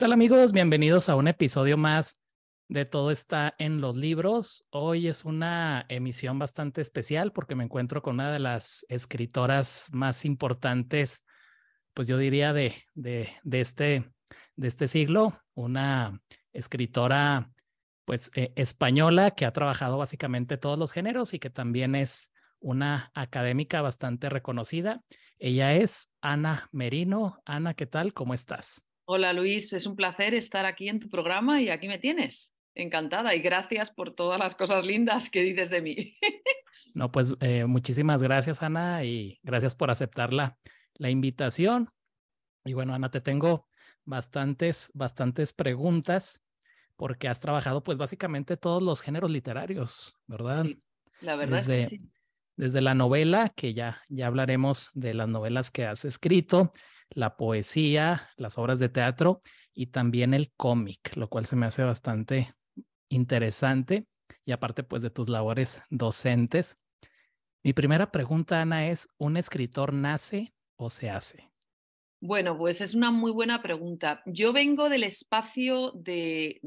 tal amigos? Bienvenidos a un episodio más de Todo está en los libros. Hoy es una emisión bastante especial porque me encuentro con una de las escritoras más importantes, pues yo diría de, de, este, de este siglo, una escritora pues eh, española que ha trabajado básicamente todos los géneros y que también es una académica bastante reconocida. Ella es Ana Merino. Ana, ¿qué tal? ¿Cómo estás? Hola Luis, es un placer estar aquí en tu programa y aquí me tienes. Encantada y gracias por todas las cosas lindas que dices de mí. No, pues eh, muchísimas gracias Ana y gracias por aceptar la, invitación. Y bueno, Ana, te tengo bastantes, bastantes preguntas porque has trabajado pues básicamente todos los géneros literarios, ¿verdad? Sí, la verdad es que sí. Desde la novela, que ya, ya hablaremos de las novelas que has escrito, la poesía, las obras de teatro y también el cómic, lo cual se me hace bastante interesante y aparte pues de tus labores docentes. Mi primera pregunta, Ana, es, ¿un escritor nace o se hace? Bueno, pues es una muy buena pregunta. Yo vengo del espacio del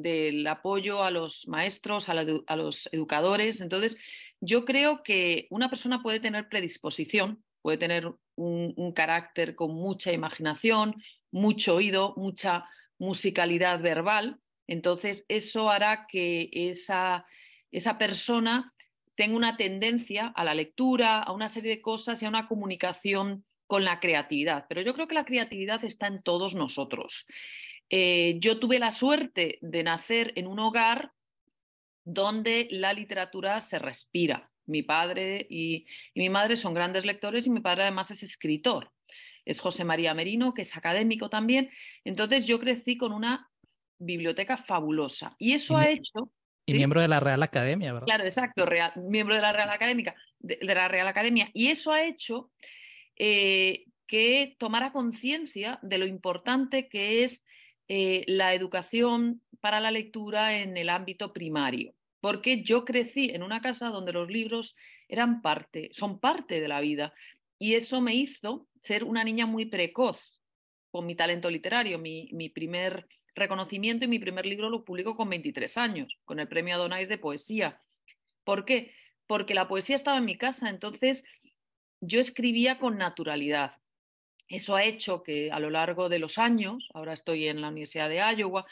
apoyo a los maestros, a, a, los educadores. Entonces, yo creo que una persona puede tener predisposición, puede tener un, carácter con mucha imaginación, mucho oído, mucha musicalidad verbal. Entonces, eso hará que esa, persona tenga una tendencia a la lectura, a una serie de cosas y a una comunicación con la creatividad. Pero yo creo que la creatividad está en todos nosotros. Eh, yo tuve la suerte de nacer en un hogar donde la literatura se respira. Mi padre y, mi madre son grandes lectores y mi padre además es escritor. Es José María Merino, que es académico también. Entonces yo crecí con una biblioteca fabulosa. Y eso ha hecho... Y miembro de la Real Academia, ¿verdad? Claro, exacto, miembro de la Real Académica, de, la Real Academia. Y eso ha hecho eh, que tomara conciencia de lo importante que es eh, la educación para la lectura en el ámbito primario porque yo crecí en una casa donde los libros eran parte, son parte de la vida. Y eso me hizo ser una niña muy precoz con mi talento literario. Mi, primer reconocimiento y mi primer libro lo publico con 23 años, con el premio Adonais de poesía. ¿Por qué? Porque la poesía estaba en mi casa, entonces yo escribía con naturalidad. Eso ha hecho que a lo largo de los años, ahora estoy en la Universidad de Iowa,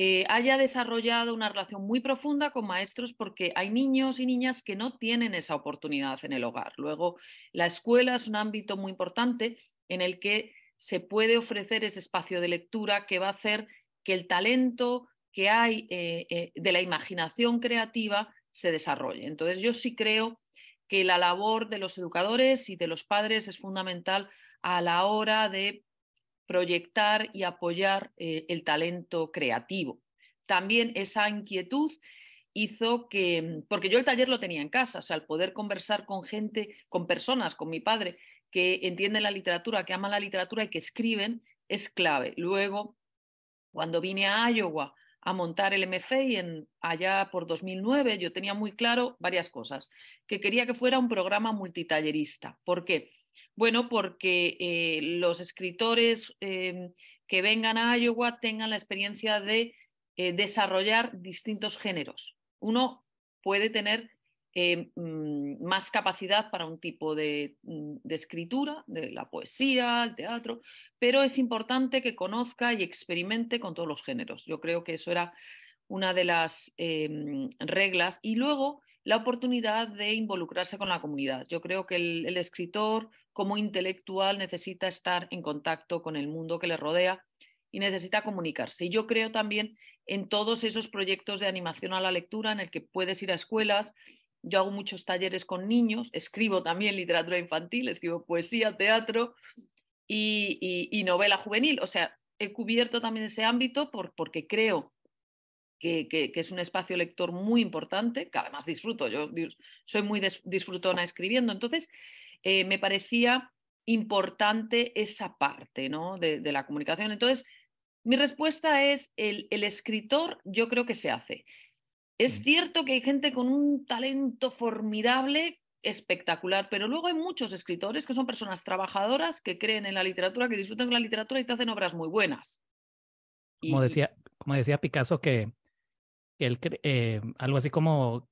eh, haya desarrollado una relación muy profunda con maestros porque hay niños y niñas que no tienen esa oportunidad en el hogar. Luego, la escuela es un ámbito muy importante en el que se puede ofrecer ese espacio de lectura que va a hacer que el talento que hay eh, eh, de la imaginación creativa se desarrolle. Entonces, yo sí creo que la labor de los educadores y de los padres es fundamental a la hora de proyectar y apoyar eh, el talento creativo. También esa inquietud hizo que, mm, porque yo el taller lo tenía en casa, o sea, al poder conversar con gente, con personas, con mi padre, que entienden la literatura, que aman la literatura y que escriben, es clave. Luego, cuando vine a Iowa a montar el MFA en, allá por 2009, yo tenía muy claro varias cosas, que quería que fuera un programa multitallerista. ¿Por qué? Bueno, porque eh, los escritores em, que vengan a Iowa tengan la experiencia de eh, desarrollar distintos géneros. Uno puede tener eh, mm, más capacidad para un tipo mm, de, escritura, de la poesía, el teatro, pero es importante que conozca y experimente con todos los géneros. Yo creo que eso era una de las em, reglas. Y luego la oportunidad de involucrarse con la comunidad. Yo creo que el, escritor como intelectual necesita estar en contacto con el mundo que le rodea y necesita comunicarse. Y yo creo también en todos esos proyectos de animación a la lectura en el que puedes ir a escuelas. Yo hago muchos talleres con niños, escribo también literatura infantil, escribo poesía, teatro y, y novela juvenil. O sea, he cubierto también ese ámbito por, porque creo que, es un espacio lector muy importante, que además disfruto, yo soy muy disfrutona escribiendo, entonces eh, me parecía importante esa parte de, la comunicación. Entonces, mi respuesta es, el, escritor yo creo que se hace. Es mm. cierto que hay gente con un talento formidable espectacular, pero luego hay muchos escritores que son personas trabajadoras que creen en la literatura, que disfrutan con la literatura y te hacen obras muy buenas. Como, decía, como decía Picasso, que él eh, algo así como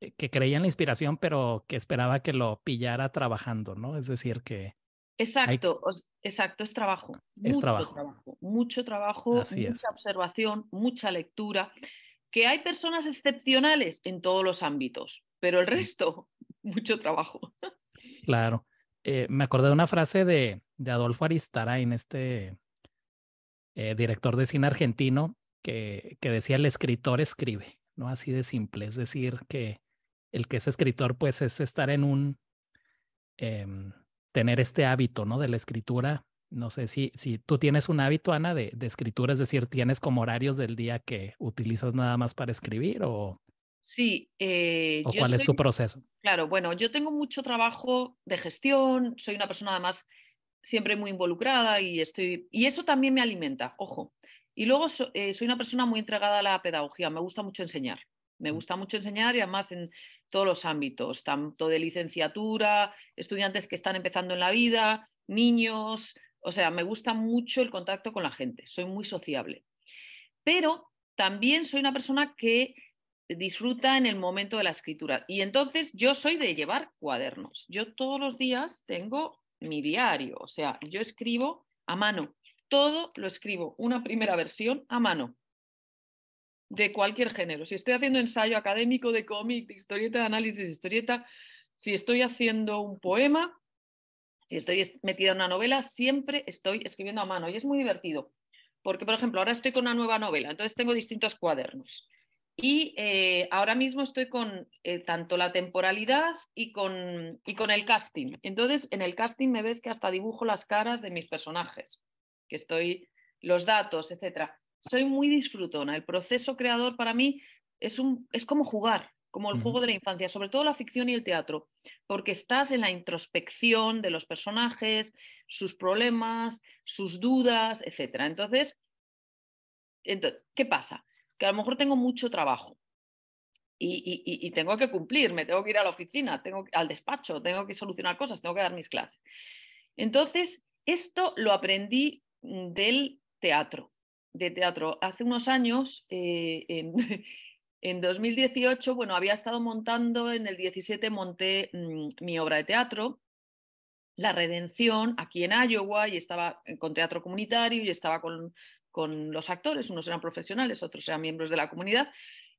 eh, que creía en la inspiración, pero que esperaba que lo pillara trabajando, ¿no? Es decir, que... Exacto, exacto, es trabajo. Es mucho trabajo. Mucho trabajo, mucha observación, mucha lectura. Que hay personas excepcionales en todos los ámbitos, pero el mm. resto, mucho trabajo. Claro. Eh, me acordé de una frase de, de Adolfo en este director de cine argentino, que, decía el escritor escribe, ¿no? Así de simple, es decir, que el que es escritor pues es estar en un, em, tener este hábito, ¿no? De la escritura. No sé si, si tú tienes un hábito, Ana, de, de escritura, es decir, tienes como horarios del día que utilizas nada más para escribir o... Sí. Eh, cuál es tu proceso? Claro, bueno, yo tengo mucho trabajo de gestión, soy una persona además siempre muy involucrada y estoy y eso también me alimenta, ojo, y luego eh, soy una persona muy entregada a la pedagogía, me gusta mucho enseñar. Me mm. gusta mucho enseñar y además en todos los ámbitos, tanto de licenciatura, estudiantes que están empezando en la vida, niños, o sea, me gusta mucho el contacto con la gente, soy muy sociable. Pero también soy una persona que disfruta en el momento de la escritura. Y entonces yo soy de llevar cuadernos. Yo todos los días tengo mi diario, o sea, yo escribo a mano todo lo escribo, una primera versión a mano, de cualquier género. Si estoy haciendo ensayo académico de cómic, de historieta, de análisis historieta, si estoy haciendo un poema, si estoy metida en una novela, siempre estoy escribiendo a mano y es muy divertido. Porque, por ejemplo, ahora estoy con una nueva novela, entonces tengo distintos cuadernos. Y eh, ahora mismo estoy con eh, tanto la temporalidad y con, y con el casting. Entonces, en el casting me ves que hasta dibujo las caras de mis personajes que estoy, los datos, etcétera. Soy muy disfrutona. El proceso creador para mí es, un, es como jugar, como el juego de la infancia, sobre todo la ficción y el teatro, porque estás en la introspección de los personajes, sus problemas, sus dudas, etcétera. Entonces, entonces, ¿qué pasa? Que a lo mejor tengo mucho trabajo y, tengo que cumplir, me tengo que ir a la oficina, tengo al despacho, tengo que solucionar cosas, tengo que dar mis clases. Entonces, esto lo aprendí Mm, del teatro. De teatro. Hace unos años, eh, en, 2018, bueno, había estado montando, en el 17 monté mm, mi obra de teatro, La Redención, aquí en Iowa, y estaba con teatro comunitario y estaba con, con los actores, unos eran profesionales, otros eran miembros de la comunidad.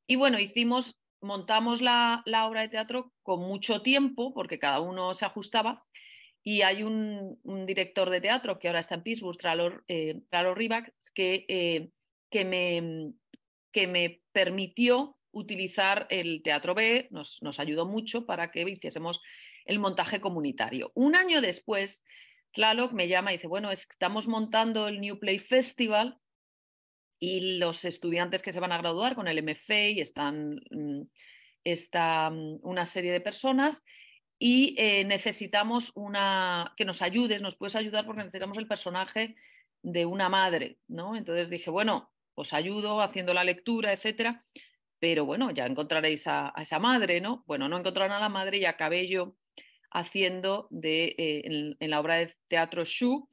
Y bueno, hicimos, montamos la obra de teatro con mucho tiempo, porque cada uno se ajustaba, y hay un, director de teatro que ahora está en Pittsburgh, Claro eh, que, eh, que, me, que me permitió utilizar el Teatro B, nos, nos, ayudó mucho para que hiciésemos el montaje comunitario. Un año después, Tlaloc me llama y dice, bueno, estamos montando el New Play Festival y los estudiantes que se van a graduar con el MFA y están, mm, está mm, una serie de personas y eh, necesitamos una que nos ayudes, nos puedes ayudar porque necesitamos el personaje de una madre, ¿no? Entonces dije, bueno, os ayudo haciendo la lectura, etcétera, pero bueno, ya encontraréis a, esa madre, ¿no? Bueno, no encontraron a la madre y acabé yo haciendo de, eh, en, la obra de teatro Shu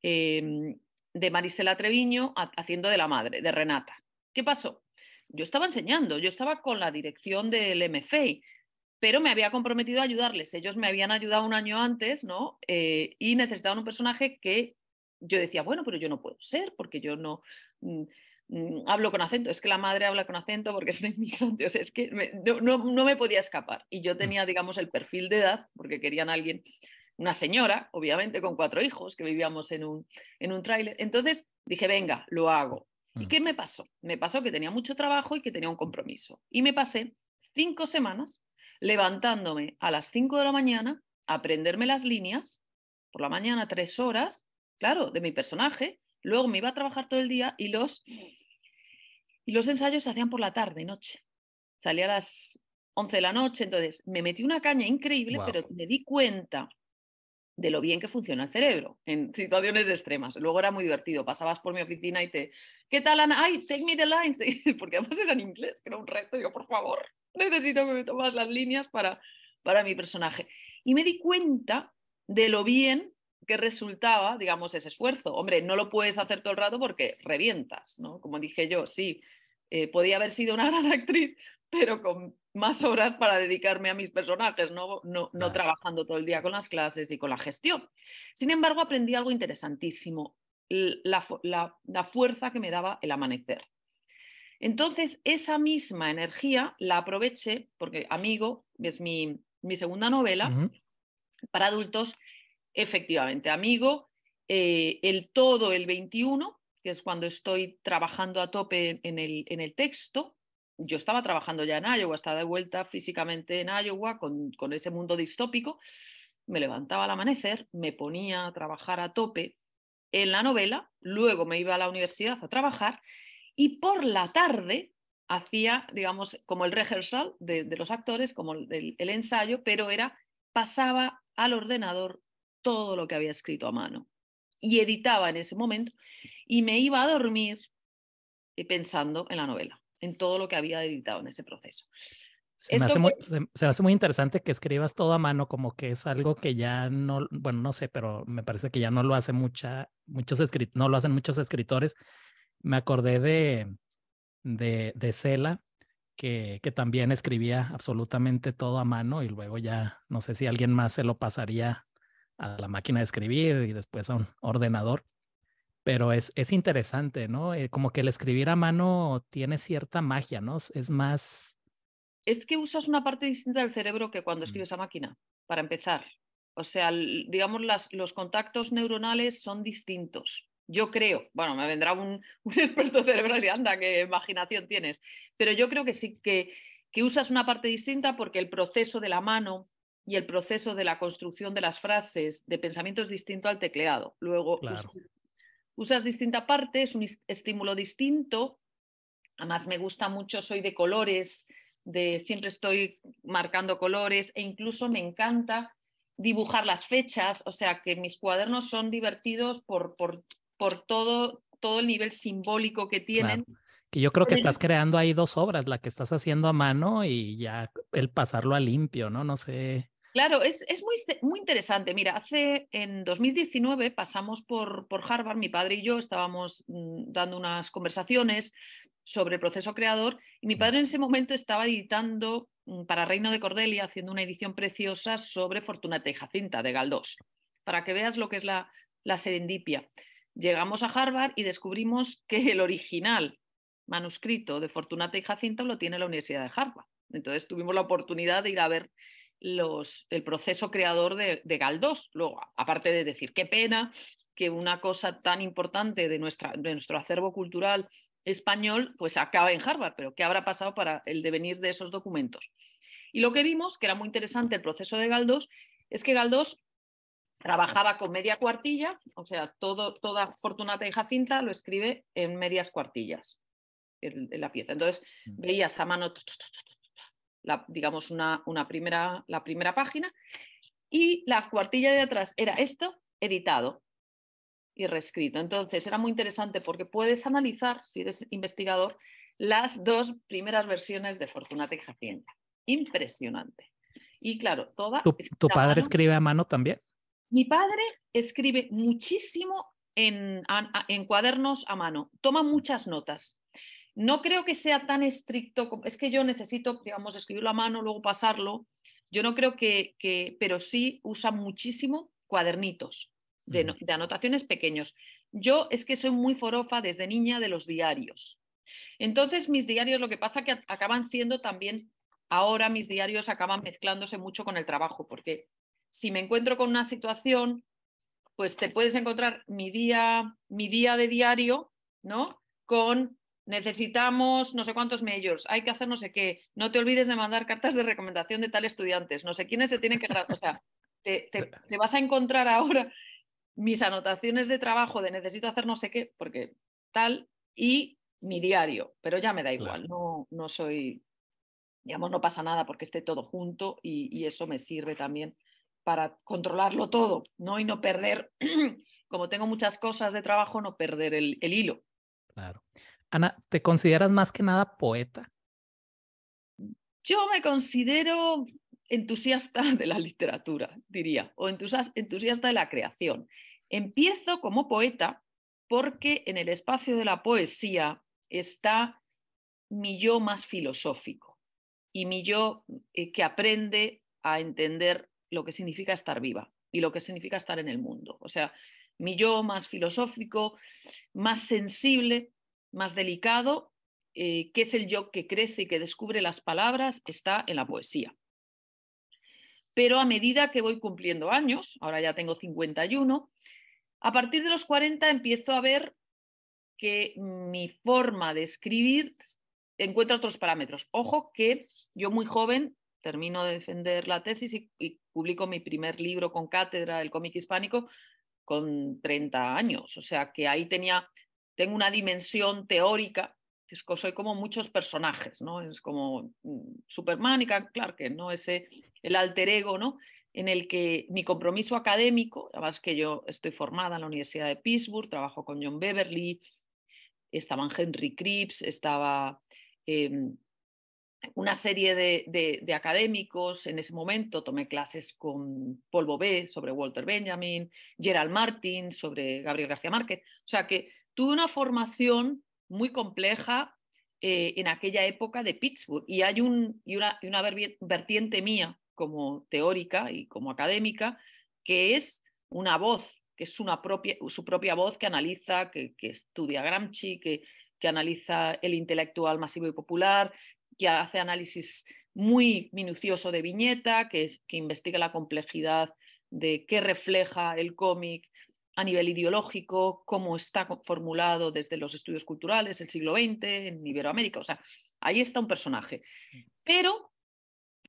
em, de Marisela Treviño haciendo de la madre, de Renata. ¿Qué pasó? Yo estaba enseñando, yo estaba con la dirección del MFEI pero me había comprometido a ayudarles. Ellos me habían ayudado un año antes, ¿no? Eh, y necesitaban un personaje que yo decía, bueno, pero yo no puedo ser, porque yo no mm, mm, hablo con acento. Es que la madre habla con acento porque es una inmigrante. O sea, es que no, me podía escapar. Y yo mm. tenía, digamos, el perfil de edad, porque querían alguien, una señora, obviamente, con cuatro hijos, que vivíamos en un, en un tráiler. Entonces dije, venga, lo hago. ¿Y qué me pasó? Me pasó que tenía mucho trabajo y que tenía un compromiso. Y me pasé cinco semanas levantándome a las 5 de la mañana, aprenderme las líneas, por la mañana tres horas, claro, de mi personaje, luego me iba a trabajar todo el día y los, y los ensayos se hacían por la tarde, noche. Salía a las 11 de la noche, entonces me metí una caña increíble, pero me di cuenta de lo bien que funciona el cerebro en situaciones extremas. Luego era muy divertido, pasabas por mi oficina y te, ¿qué tal Ana? Ay, take me the lines, porque además era en inglés, que era un reto, digo, por favor, necesito que me tomas las líneas para, para mi personaje. Y me di cuenta de lo bien que resultaba, digamos, ese esfuerzo. Hombre, no lo puedes hacer todo el rato porque revientas, ¿no? Como dije yo, sí, eh, podía haber sido una gran actriz, pero con más horas para dedicarme a mis personajes, no, trabajando todo el día con las clases y con la gestión. Sin embargo, aprendí algo interesantísimo, la, fuerza que me daba el amanecer. Entonces, esa misma energía la aproveché, porque Amigo es mi, segunda novela, para adultos, efectivamente, Amigo, eh, el todo el 21, que es cuando estoy trabajando a tope en el texto, yo estaba trabajando ya en Iowa, estaba de vuelta físicamente en Iowa con, ese mundo distópico. Me levantaba al amanecer, me ponía a trabajar a tope en la novela, luego me iba a la universidad a trabajar y por la tarde hacía, digamos, como el rehearsal de, los actores, como el, ensayo, pero era, pasaba al ordenador todo lo que había escrito a mano y editaba en ese momento y me iba a dormir eh, pensando en la novela en todo lo que había editado en ese proceso. Se me, hace muy, interesante que escribas todo a mano, como que es algo que ya no, bueno, no sé, pero me parece que ya no lo hace mucha, muchos no lo hacen muchos escritores. Me acordé de, de, Cela, que, que, también escribía absolutamente todo a mano y luego ya, no sé si alguien más se lo pasaría a la máquina de escribir y después a un ordenador pero es, interesante, ¿no? Eh, como que el escribir a mano tiene cierta magia, ¿no? Es más... Es que usas una parte distinta del cerebro que cuando mm. escribes a máquina, para empezar. O sea, digamos, los contactos neuronales son distintos. Yo creo, bueno, me vendrá un, experto cerebral y anda, qué imaginación tienes, pero yo creo que sí que, que usas una parte distinta porque el proceso de la mano, y el proceso de la construcción de las frases de pensamiento es distinto al tecleado. Luego, usas distinta parte, es un estímulo distinto. Además, me gusta mucho, soy de colores, de siempre estoy marcando colores e incluso me encanta dibujar las fechas, o sea que mis cuadernos son divertidos por, por, por todo, todo el nivel simbólico que tienen. Que yo creo que estás creando ahí dos obras, la que estás haciendo a mano y ya el pasarlo a limpio, ¿no? No sé. Claro, es, muy, muy, interesante. Mira, hace en 2019 pasamos por, por Harvard, mi padre y yo estábamos mm, dando unas conversaciones sobre el proceso creador y mi padre en ese momento estaba editando mm, para Reino de Cordelia, haciendo una edición preciosa sobre Fortunata y Jacinta de Galdós, para que veas lo que es la, la serendipia. Llegamos a Harvard y descubrimos que el original manuscrito de Fortunata y Jacinta lo tiene la Universidad de Harvard. Entonces tuvimos la oportunidad de ir a ver el proceso creador de, Galdós. Luego, aparte de decir qué pena que una cosa tan importante de, nuestro acervo cultural español pues acaba en Harvard, pero ¿qué habrá pasado para el devenir de esos documentos? Y lo que vimos, que era muy interesante el proceso de Galdós, es que Galdós trabajaba con media cuartilla, o sea, todo, toda Fortunata y Jacinta lo escribe en medias cuartillas, en, la pieza. Entonces mm. veías a mano digamos, una, primera, la primera página, y la cuartilla de atrás era esto editado y reescrito. Entonces era muy interesante porque puedes analizar, si eres investigador, las dos primeras versiones de Fortunata y Jacienda. Impresionante. Y claro, toda... ¿Tu, padre escribe a mano también? Mi padre escribe muchísimo en, en, cuadernos a mano, toma muchas notas. No creo que sea tan estricto, como, es que yo necesito, digamos, escribirlo a mano, luego pasarlo. Yo no creo que, pero sí usa muchísimo cuadernitos de, de, anotaciones pequeños. Yo es que soy muy forofa desde niña de los diarios. Entonces, mis diarios, lo que pasa que acaban siendo también, ahora mis diarios acaban mezclándose mucho con el trabajo, porque si me encuentro con una situación, pues te puedes encontrar mi día, mi día de diario, ¿no? Con necesitamos no sé cuántos mayors, hay que hacer no sé qué, no te olvides de mandar cartas de recomendación de tal estudiantes, no sé quiénes se tienen que... O sea, te, te, vas a encontrar ahora mis anotaciones de trabajo de necesito hacer no sé qué, porque tal, y mi diario, pero ya me da igual, no, no soy, digamos, no pasa nada porque esté todo junto y, eso me sirve también para controlarlo todo, ¿no? Y no perder, como tengo muchas cosas de trabajo, no perder el, el hilo. Claro. Ana, ¿te consideras más que nada poeta? Yo me considero entusiasta de la literatura, diría, o entusiasta de la creación. Empiezo como poeta porque en el espacio de la poesía está mi yo más filosófico y mi yo eh, que aprende a entender lo que significa estar viva y lo que significa estar en el mundo. O sea, mi yo más filosófico, más sensible más delicado, eh, que es el yo que crece y que descubre las palabras, está en la poesía. Pero a medida que voy cumpliendo años, ahora ya tengo 51, a partir de los 40 empiezo a ver que mi forma de escribir encuentra otros parámetros. Ojo que yo muy joven termino de defender la tesis y, y publico mi primer libro con cátedra, el cómic hispánico, con 30 años. O sea que ahí tenía tengo una dimensión teórica, soy como muchos personajes, ¿no? Es como mm, Superman y Clark ¿no? Ese, el alter ego, ¿no? En el que mi compromiso académico, además que yo estoy formada en la Universidad de Pittsburgh, trabajo con John Beverly, estaban Henry Cripps, estaba em, una serie de, académicos en ese momento, tomé clases con Paul Bové sobre Walter Benjamin, Gerald Martin sobre Gabriel García Márquez, o sea que Tuve una formación muy compleja eh, en aquella época de Pittsburgh y hay una, vertiente mía como teórica y como académica que es una voz, que es su propia voz que analiza, que, estudia Gramsci, que, que analiza el intelectual masivo y popular, que hace análisis muy minucioso de viñeta, que, que investiga la complejidad de qué refleja el cómic, a nivel ideológico, cómo está formulado desde los estudios culturales el siglo XX en Iberoamérica. O sea, ahí está un personaje. Mm. Pero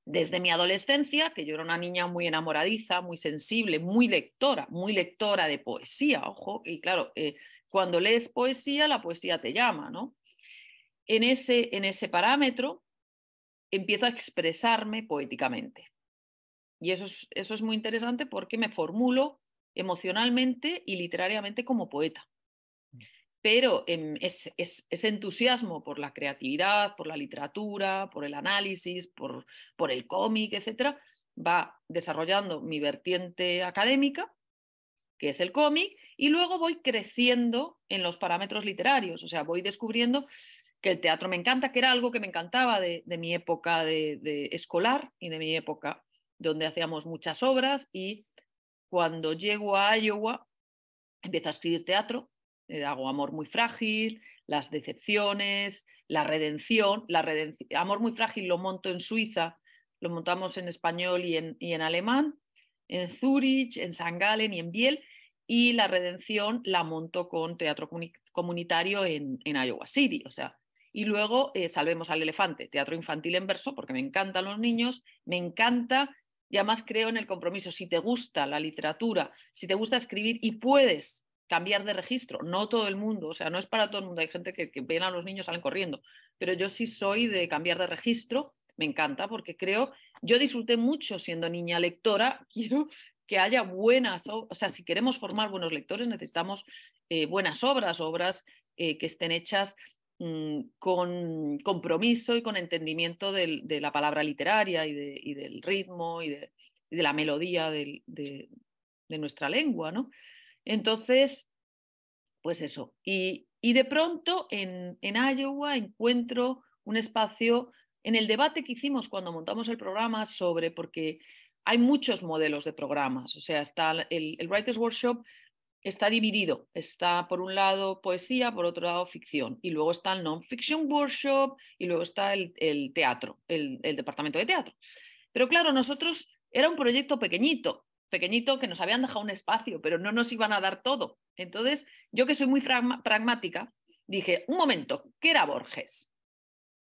desde mi adolescencia, que yo era una niña muy enamoradiza, muy sensible, muy lectora, muy lectora de poesía, ojo, y claro, eh, cuando lees poesía, la poesía te llama, ¿no? En ese, en ese parámetro empiezo a expresarme poéticamente. Y eso es, eso es muy interesante porque me formulo emocionalmente y literariamente como poeta. Mm. Pero em, ese entusiasmo por la creatividad, por la literatura, por el análisis, por, por el cómic, etcétera, va desarrollando mi vertiente académica, que es el cómic, y luego voy creciendo en los parámetros literarios, o sea, voy descubriendo que el teatro me encanta, que era algo que me encantaba de, mi época de, escolar y de mi época donde hacíamos muchas obras y cuando llego a Iowa, empiezo a escribir teatro, eh, hago Amor muy frágil, Las decepciones, La redención, la Amor muy frágil lo monto en Suiza, lo montamos en español y en, alemán, en Zurich, en San Galen y en Biel, y La redención la monto con teatro comunitario en, en Iowa City, o sea, y luego eh, Salvemos al Elefante, teatro infantil en verso, porque me encantan los niños, me encanta y además creo en el compromiso. Si te gusta la literatura, si te gusta escribir y puedes cambiar de registro, no todo el mundo, o sea, no es para todo el mundo, hay gente que, ven a los niños, salen corriendo, pero yo sí soy de cambiar de registro, me encanta porque creo, yo disfruté mucho siendo niña lectora, quiero que haya buenas, o sea, si queremos formar buenos lectores necesitamos eh, buenas obras, obras eh, que estén hechas Mm, con compromiso y con entendimiento de la palabra literaria y, del ritmo y de, la melodía de, nuestra lengua, ¿no? Entonces, pues eso. Y, de pronto en, Iowa encuentro un espacio en el debate que hicimos cuando montamos el programa sobre, porque hay muchos modelos de programas, o sea, está el Writers Workshop está dividido. Está por un lado poesía, por otro lado ficción. Y luego está el non-fiction workshop y luego está el, teatro, el, el, departamento de teatro. Pero claro, nosotros era un proyecto pequeñito, pequeñito que nos habían dejado un espacio, pero no nos iban a dar todo. Entonces, yo que soy muy pragmática, dije, un momento, ¿qué era Borges?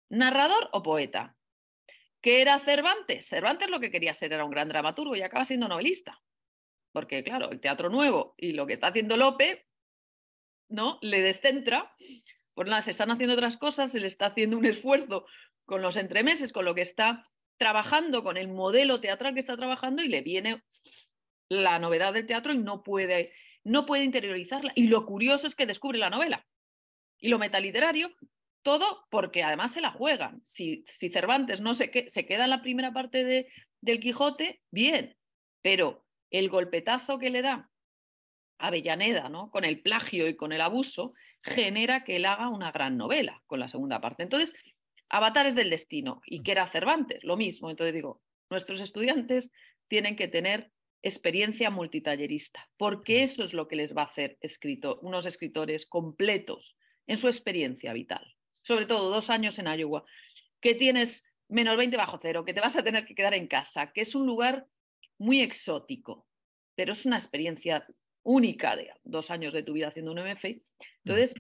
¿Narrador o poeta? ¿Qué era Cervantes? Cervantes lo que quería ser era un gran dramaturgo y acaba siendo novelista porque claro, el Teatro Nuevo y lo que está haciendo Lope, ¿no? Le descentra, pues nada, se están haciendo otras cosas, se le está haciendo un esfuerzo con los entremeses, con lo que está trabajando, con el modelo teatral que está trabajando y le viene la novedad del teatro y no puede, no puede interiorizarla. Y lo curioso es que descubre la novela y lo metaliterario, todo porque además se la juegan. Si, si Cervantes no se, que, se queda en la primera parte de, del Quijote, bien, pero el golpetazo que le da Avellaneda, ¿no? Con el plagio y con el abuso, genera que él haga una gran novela con la segunda parte. Entonces, avatares del destino y mm. que era Cervantes, lo mismo. Entonces digo, nuestros estudiantes tienen que tener experiencia multitallerista, porque mm. eso es lo que les va a hacer escrito, unos escritores completos en su experiencia vital. Sobre todo dos años en Iowa, que tienes menos 20 bajo cero, que te vas a tener que quedar en casa, que es un lugar muy exótico, pero es una experiencia única de dos años de tu vida haciendo un MFI. Entonces,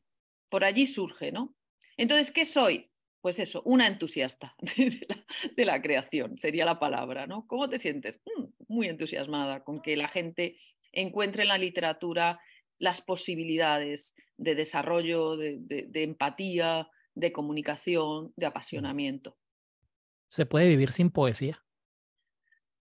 por allí surge, ¿no? Entonces, ¿qué soy? Pues eso, una entusiasta de la, creación, sería la palabra, ¿no? ¿Cómo te sientes? Mm, muy entusiasmada con que la gente encuentre en la literatura las posibilidades de desarrollo, de empatía, de comunicación, de apasionamiento. ¿Se puede vivir sin poesía?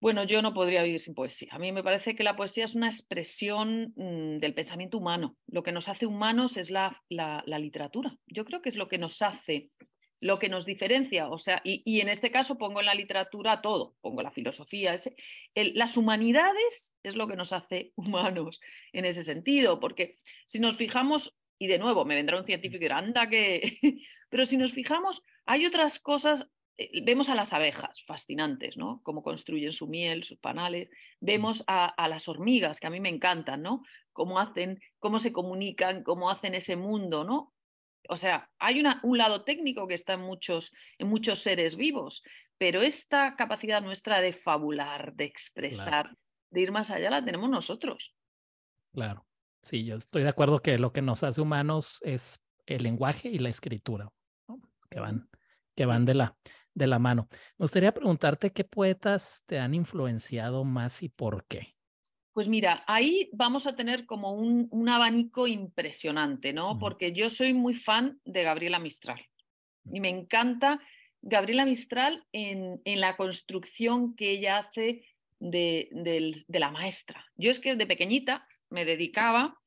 Bueno, yo no podría vivir sin poesía. A mí me parece que la poesía es una expresión mm, del pensamiento humano. Lo que nos hace humanos es la, literatura. Yo creo que es lo que nos hace, lo que nos diferencia. O sea, y, en este caso pongo en la literatura todo, pongo la filosofía. las humanidades es lo que nos hace humanos en ese sentido, porque si nos fijamos, y de nuevo me vendrá un científico y dirá, anda que, pero si nos fijamos, hay otras cosas eh, vemos a las abejas, fascinantes, ¿no? Cómo construyen su miel, sus panales. Mm. Vemos a, las hormigas, que a mí me encantan, ¿no? Cómo hacen, cómo se comunican, cómo hacen ese mundo, ¿no? O sea, hay un lado técnico que está en muchos, muchos seres vivos, pero esta capacidad nuestra de fabular, de expresar, de ir más allá, la tenemos nosotros. Claro, sí, yo estoy de acuerdo que lo que nos hace humanos es el lenguaje y la escritura, ¿no? que van, que van de la de la mano. Me gustaría preguntarte qué poetas te han influenciado más y por qué. Pues mira, ahí vamos a tener como un, abanico impresionante, ¿no? Porque yo soy muy fan de Gabriela Mistral y me encanta Gabriela Mistral en, en la construcción que ella hace de, de la maestra. Yo es que de pequeñita me dedicaba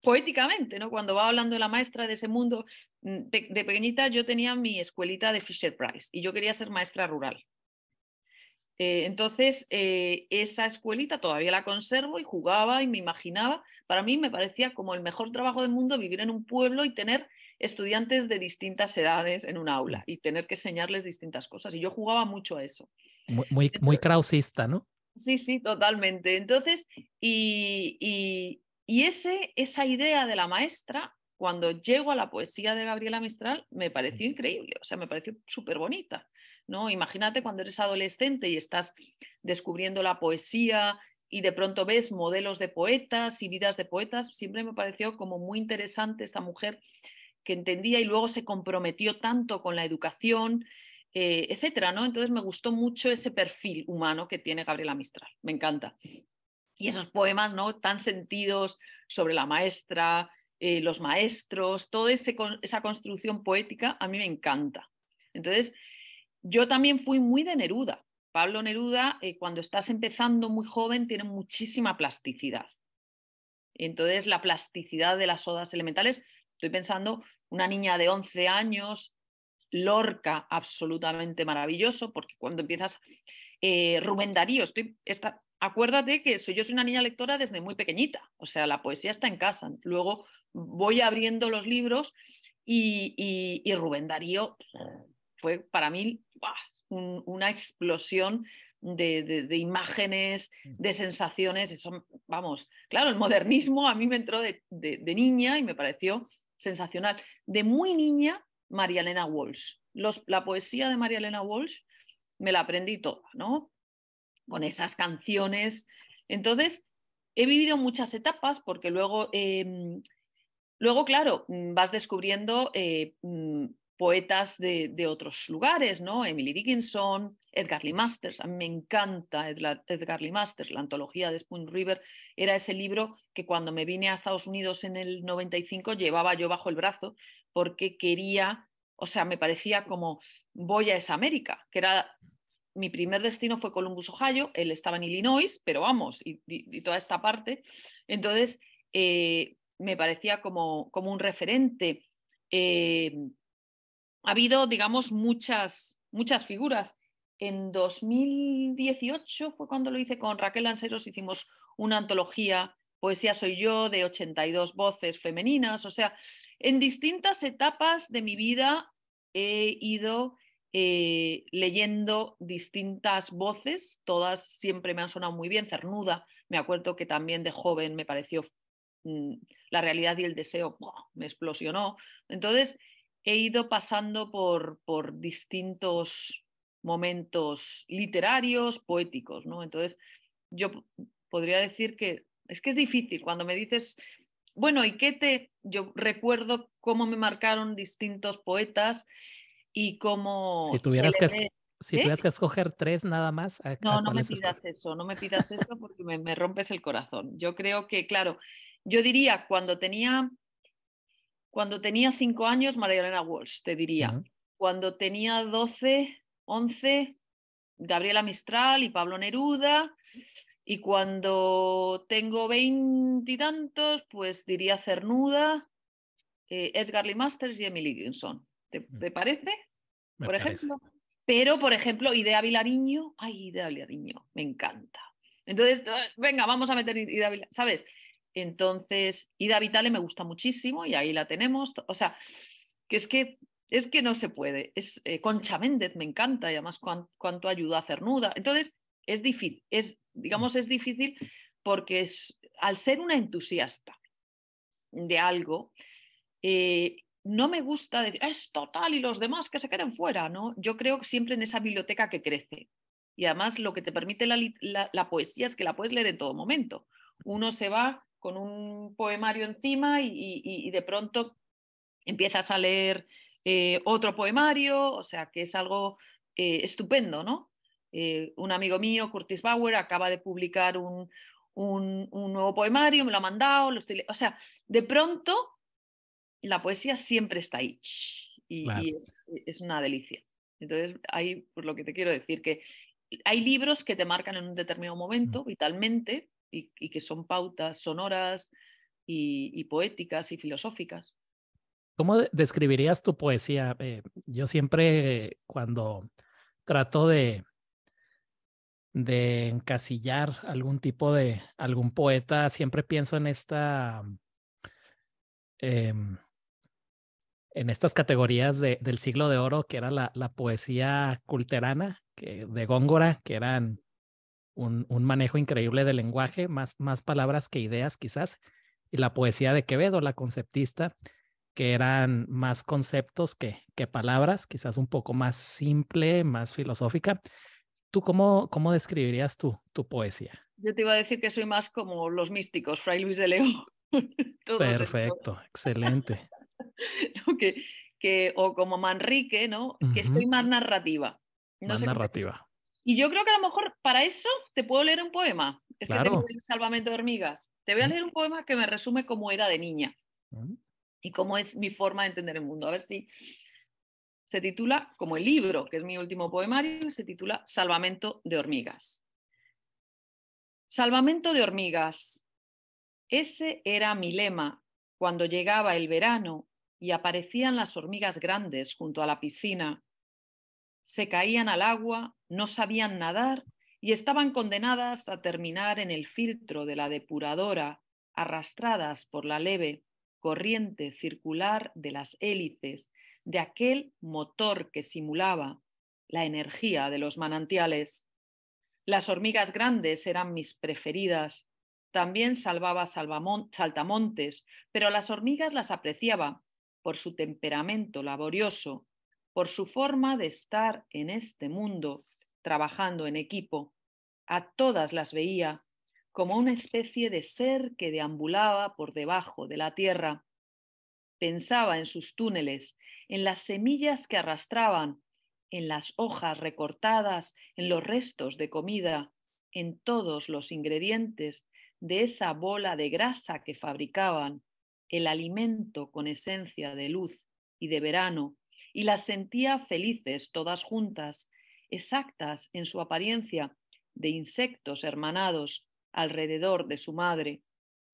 poéticamente, ¿no? Cuando va hablando de la maestra de ese mundo Mm, de pequeñita yo tenía mi escuelita de Fisher Price y yo quería ser maestra rural. Eh, entonces, eh, esa escuelita todavía la conservo y jugaba y me imaginaba. Para mí me parecía como el mejor trabajo del mundo vivir en un pueblo y tener estudiantes de distintas edades en un aula y tener que enseñarles distintas cosas. Y yo jugaba mucho a eso. Muy, muy, krausista, ¿no? Sí, sí, totalmente. Entonces, y, y, y ese, esa idea de la maestra cuando llego a la poesía de Gabriela Mistral me pareció increíble, o sea, me pareció súper bonita. ¿no? Imagínate cuando eres adolescente y estás descubriendo la poesía y de pronto ves modelos de poetas y vidas de poetas, siempre me pareció como muy interesante esta mujer que entendía y luego se comprometió tanto con la educación, etc. Eh, etcétera, ¿no? Entonces me gustó mucho ese perfil humano que tiene Gabriela Mistral, me encanta. Y esos poemas, ¿no? Tan sentidos sobre la maestra, eh, los maestros, toda esa construcción poética a mí me encanta. Entonces, yo también fui muy de Neruda. Pablo Neruda, eh, cuando estás empezando muy joven, tiene muchísima plasticidad. Entonces, la plasticidad de las odas elementales, estoy pensando, una niña de 11 años, Lorca, absolutamente maravilloso, porque cuando empiezas, eh, Rubén Darío, estoy, acuérdate que yo soy una niña lectora desde muy pequeñita, o sea, la poesía está en casa. Luego voy abriendo los libros y, Rubén Darío fue para mí una explosión de, imágenes, mm. de sensaciones. vamos, claro, el modernismo a mí me entró de, niña y me pareció sensacional. De muy niña, María Elena Walsh. Los, la poesía de María Elena Walsh me la aprendí toda, ¿no? con esas canciones. Entonces, he vivido muchas etapas porque luego, em, luego claro, vas descubriendo eh, poetas de, otros lugares, ¿no? Emily Dickinson, Edgar Lee Masters, a mí me encanta Edgar, Edgar Lee Masters, la antología de Spoon River, era ese libro que cuando me vine a Estados Unidos en el 95 llevaba yo bajo el brazo porque quería, o sea, me parecía como voy a esa América, que era mi primer destino fue Columbus, Ohio, él estaba en Illinois, pero vamos, y, toda esta parte. Entonces, eh, me parecía como, como un referente. Eh, ha habido, digamos, muchas, muchas figuras. En 2018 fue cuando lo hice con Raquel Anseros. hicimos una antología, Poesía Soy Yo, de 82 voces femeninas. O sea, en distintas etapas de mi vida he ido eh, leyendo distintas voces, todas siempre me han sonado muy bien, Cernuda, me acuerdo que también de joven me pareció mm, la realidad y el deseo, me explosionó. Entonces, he ido pasando por, por distintos momentos literarios, poéticos, ¿no? Entonces, yo podría decir que es que es difícil cuando me dices, bueno, ¿y qué te...? Yo recuerdo cómo me marcaron distintos poetas y como... Si tuvieras que... Si tuvieras que escoger tres nada más. no, no me pidas eso, no me pidas eso porque me, me, rompes el corazón. Yo creo que, claro, yo diría cuando tenía, cuando tenía cinco años, María Elena Walsh, te diría. Cuando tenía doce, once, Gabriela Mistral y Pablo Neruda. Y cuando tengo veintitantos, pues diría Cernuda, eh, Edgar Lee Masters y Emily Dickinson. Mm. ¿Te, parece? por ejemplo. Pero, por ejemplo, Idea Vilariño, ay, Idea Vilariño, me encanta. Entonces, ah, venga, vamos a meter Idea Vilariño, ¿sabes? Entonces, Ida Vitale me gusta muchísimo y ahí la tenemos. O sea, que es que, es que no se puede. Es, eh, Concha Méndez me encanta y además cuánto, ayuda a nuda Entonces, es difícil, es, digamos, mm. es difícil porque es, al ser una entusiasta de algo, eh, no me gusta decir, es total y los demás que se queden fuera, ¿no? Yo creo siempre en esa biblioteca que crece. Y además lo que te permite la, poesía es que la puedes leer en todo momento. Uno se va con un poemario encima y, de pronto empiezas a leer eh, otro poemario, o sea que es algo eh, estupendo, ¿no? Eh, un amigo mío, Curtis Bauer, acaba de publicar un, un, un nuevo poemario, me lo ha mandado, lo o sea, de pronto la poesía siempre está ahí y, e, es, una delicia. Entonces, hay, por pues, lo que te quiero decir, que hay libros que te marcan en un determinado momento vitalmente y, que son pautas sonoras y, poéticas y filosóficas. ¿Cómo describirías tu poesía? Eh, yo siempre cuando trato de, de encasillar algún tipo de, algún poeta, siempre pienso en esta, em, en estas categorías de, del siglo de oro, que era la, la poesía culterana que, de Góngora, que eran un, un, manejo increíble del lenguaje, más, más palabras que ideas quizás, y la poesía de Quevedo, la conceptista, que eran más conceptos que, que palabras, quizás un poco más simple, más filosófica. ¿Tú cómo, cómo describirías tu, tu poesía? Yo te iba a decir que soy más como los místicos, Fray Luis de León. Perfecto, excelente. que, que, o como Manrique, ¿no? Que estoy más narrativa. más narrativa. Y yo creo que a lo mejor para eso te puedo leer un poema. Es que tengo el Salvamento de Hormigas. Te voy a leer un poema que me resume cómo era de niña y cómo es mi forma de entender el mundo. A ver si se titula, como el libro, que es mi último poemario, se titula Salvamento de Hormigas. Salvamento de Hormigas. Ese era mi lema cuando llegaba el verano y aparecían las hormigas grandes junto a la piscina. Se caían al agua, no sabían nadar y estaban condenadas a terminar en el filtro de la depuradora, arrastradas por la leve corriente circular de las hélices, de aquel motor que simulaba la energía de los manantiales. Las hormigas grandes eran mis preferidas. También salvaba saltamontes, pero las hormigas las apreciaba por su temperamento laborioso, por su forma de estar en este mundo trabajando en equipo. A todas las veía como una especie de ser que deambulaba por debajo de la tierra. Pensaba en sus túneles, en las semillas que arrastraban, en las hojas recortadas, en los restos de comida, en todos los ingredientes de esa bola de grasa que fabricaban, el alimento con esencia de luz y de verano, y las sentía felices todas juntas, exactas en su apariencia de insectos hermanados alrededor de su madre.